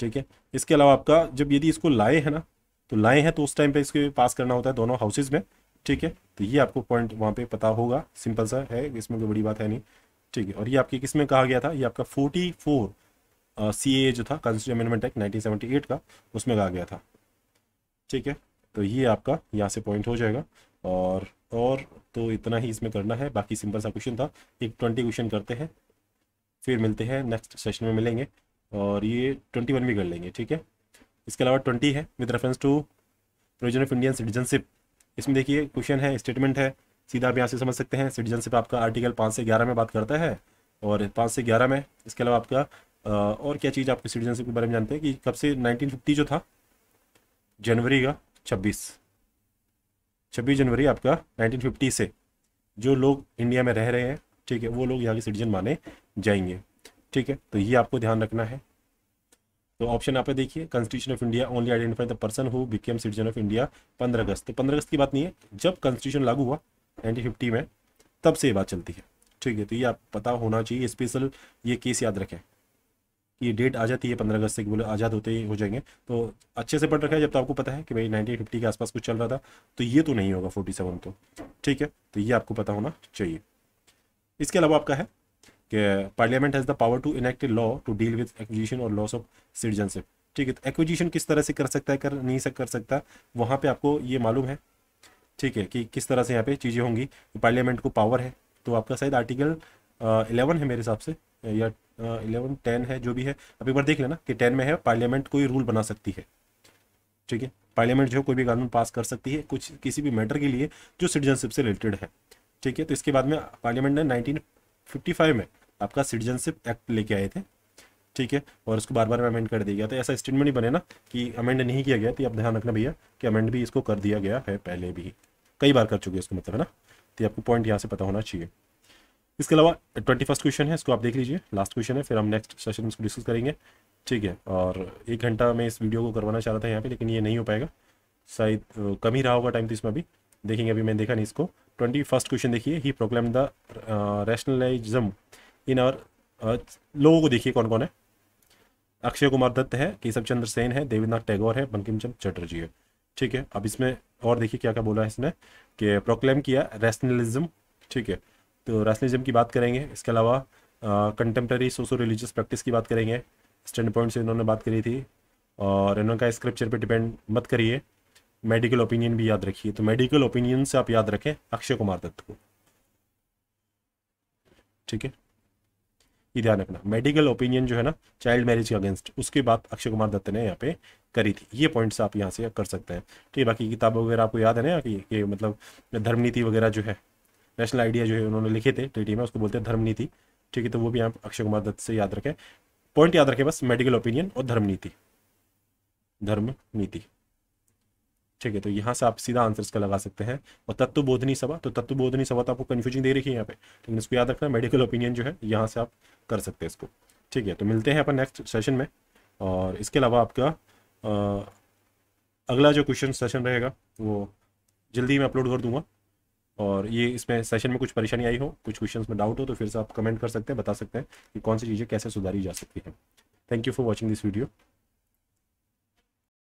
Speaker 1: ठीक है इसके अलावा आपका जब यदि इसको लाए है ना तो लाए हैं तो उस टाइम पे इसके पास करना होता है दोनों हाउसेज में ठीक है तो ये आपको पॉइंट वहाँ पे पता होगा सिंपल सा है इसमें कोई बड़ी बात है नहीं ठीक है और ये आपके किस में कहा गया था ये आपका फोर्टी फोर सी ए जो था कॉन्स्टिट्यूशन अमेंडमेंट एक्ट एट का उसमें कहा गया था ठीक है तो ये आपका यहाँ से पॉइंट हो जाएगा और और तो इतना ही इसमें करना है बाकी सिंपल सा क्वेश्चन था एक ट्वेंटी क्वेश्चन करते हैं फिर मिलते हैं नेक्स्ट सेशन में मिलेंगे और ये ट्वेंटी वन भी कर लेंगे ठीक है इसके अलावा ट्वेंटी है with reference to provision of Indian citizenship इसमें देखिए क्वेश्चन है स्टेटमेंट है सीधा आप यहाँ से समझ सकते हैं सिटीजनशिप आपका आर्टिकल पाँच से ग्यारह में बात करता है और पाँच से ग्यारह में इसके अलावा आपका और क्या चीज़ आपके सिटीजनशिप के बारे में जानते हैं कि कब से 1950 जो था जनवरी का 26 26 जनवरी आपका 1950 से जो लोग इंडिया में रह रहे हैं ठीक है वो लोग यहाँ के सिटीजन माने जाएंगे ठीक है तो ये आपको ध्यान रखना है तो ऑप्शन आप देखिए constitution of India only identify the person who became citizen of India पंद्रह अगस्त तो पंद्रह अगस्त की बात नहीं है जब कॉन्स्टिट्यूशन लागू हुआ नाइनटीन में तब से ये बात चलती है ठीक है तो ये आप पता होना चाहिए स्पेशल ये केस याद रखें ये डेट आ जाती है पंद्रह अगस्त से कि बोले आज़ाद होते ही हो जाएंगे तो अच्छे से पढ़ रखा है जब तो आपको पता है कि भाई नाइनटीन फिफ्टी के आसपास कुछ चल रहा था तो ये तो नहीं होगा फोर्टी सेवन तो ठीक है तो ये आपको पता होना चाहिए इसके अलावा आपका है कि parliament has the power to enact law to deal with acquisition और लॉस ऑफ सिटीजनशिप ठीक है तो एक्विजिशन किस तरह से कर सकता है कर नहीं कर सकता वहाँ पर आपको ये मालूम है ठीक है कि किस तरह से यहाँ पे चीज़ें होंगी तो पार्लियामेंट को पावर है तो आपका शायद आर्टिकल इलेवन है मेरे हिसाब से या इलेवन टेन है जो भी है अब एक बार देख लेना कि टेन में है पार्लियामेंट कोई रूल बना सकती है ठीक है पार्लियामेंट जो है कोई भी कानून पास कर सकती है कुछ किसी भी मैटर के लिए जो सिटीजनशिप से रिलेटेड है ठीक है तो इसके बाद में पार्लियामेंट ने 1955 में आपका सिटीजनशिप एक्ट लेके आए थे ठीक है और उसको बार बार अमेंड कर दिया गया तो ऐसा स्टेटमेंट ही बने ना कि अमेंड नहीं किया गया तो आप ध्यान रखना भैया कि अमेंड भी इसको कर दिया गया है पहले भी कई बार कर चुके हैं इसको मतलब है ना तो आपको पॉइंट यहाँ से पता होना चाहिए इसके अलावा ट्वेंटी फर्स्ट क्वेश्चन है इसको आप देख लीजिए लास्ट क्वेश्चन है फिर हम नेक्स्ट सेशन इसको डिस्कस करेंगे ठीक है और एक घंटा मैं इस वीडियो को करवाना चाह रहा था यहाँ पे लेकिन ये नहीं हो पाएगा शायद कम ही रहा होगा टाइम तो इसमें अभी देखेंगे अभी मैंने देखा नहीं इसको ट्वेंटी फर्स्ट क्वेश्चन देखिए he proclaim the rationalism in our लोगों को देखिए कौन कौन है अक्षय कुमार दत्त है केशव चंद्र सेन है देवीनाथ टैगोर है बंकिम चंद चटर्जी है ठीक है अब इसमें और देखिए क्या क्या बोला है इसने कि प्रोक्लेम किया रैशनलिज्म ठीक है तो रैशनलिज्म की बात करेंगे इसके अलावा कंटेम्प्रेरी सोशो रिलीजियस प्रैक्टिस की बात करेंगे स्टैंड पॉइंट से इन्होंने बात करी थी और इन्होंने कहा स्क्रिप्चर पर डिपेंड मत करिए मेडिकल ओपिनियन भी याद रखिए तो मेडिकल ओपिनियन से आप याद रखें अक्षय कुमार दत्त को ठीक है ये ध्यान रखना मेडिकल ओपिनियन जो है ना चाइल्ड मैरिज के अगेंस्ट उसकी बात अक्षय कुमार दत्त ने यहाँ पे करी थी ये पॉइंट्स आप यहाँ से कर सकते हैं ठीक है बाकी किताब वगैरह आपको याद है ना कि, ये मतलब धर्मनीति वगैरह जो है नेशनल आइडिया जो है उन्होंने लिखे थे ट्रीटी में उसको बोलते हैं धर्मनीति ठीक है तो वो भी आप अक्षय कुमार दत्त से याद रखें पॉइंट याद रखें बस मेडिकल ओपिनियन और धर्मनीति धर्म नीति ठीक है तो यहाँ से आप सीधा आंसर इसका लगा सकते हैं और तत्व बोधनी सभा तो तत्व बोधनी सभा तो आपको कन्फ्यूजिंग दे रखी है यहाँ पे लेकिन इसको याद रखना मेडिकल ओपिनियन जो है यहाँ से आप कर सकते हैं इसको ठीक है तो मिलते हैं अपन नेक्स्ट सेशन में और इसके अलावा आपका आ, अगला जो क्वेश्चन सेशन रहेगा वो जल्दी मैं अपलोड कर दूंगा और ये इसमें सेशन में कुछ परेशानी आई हो कुछ क्वेश्चंस में डाउट हो तो फिर से आप कमेंट कर सकते हैं बता सकते हैं कि कौन सी चीज़ें कैसे सुधारी जा सकती हैं thank you for watching this video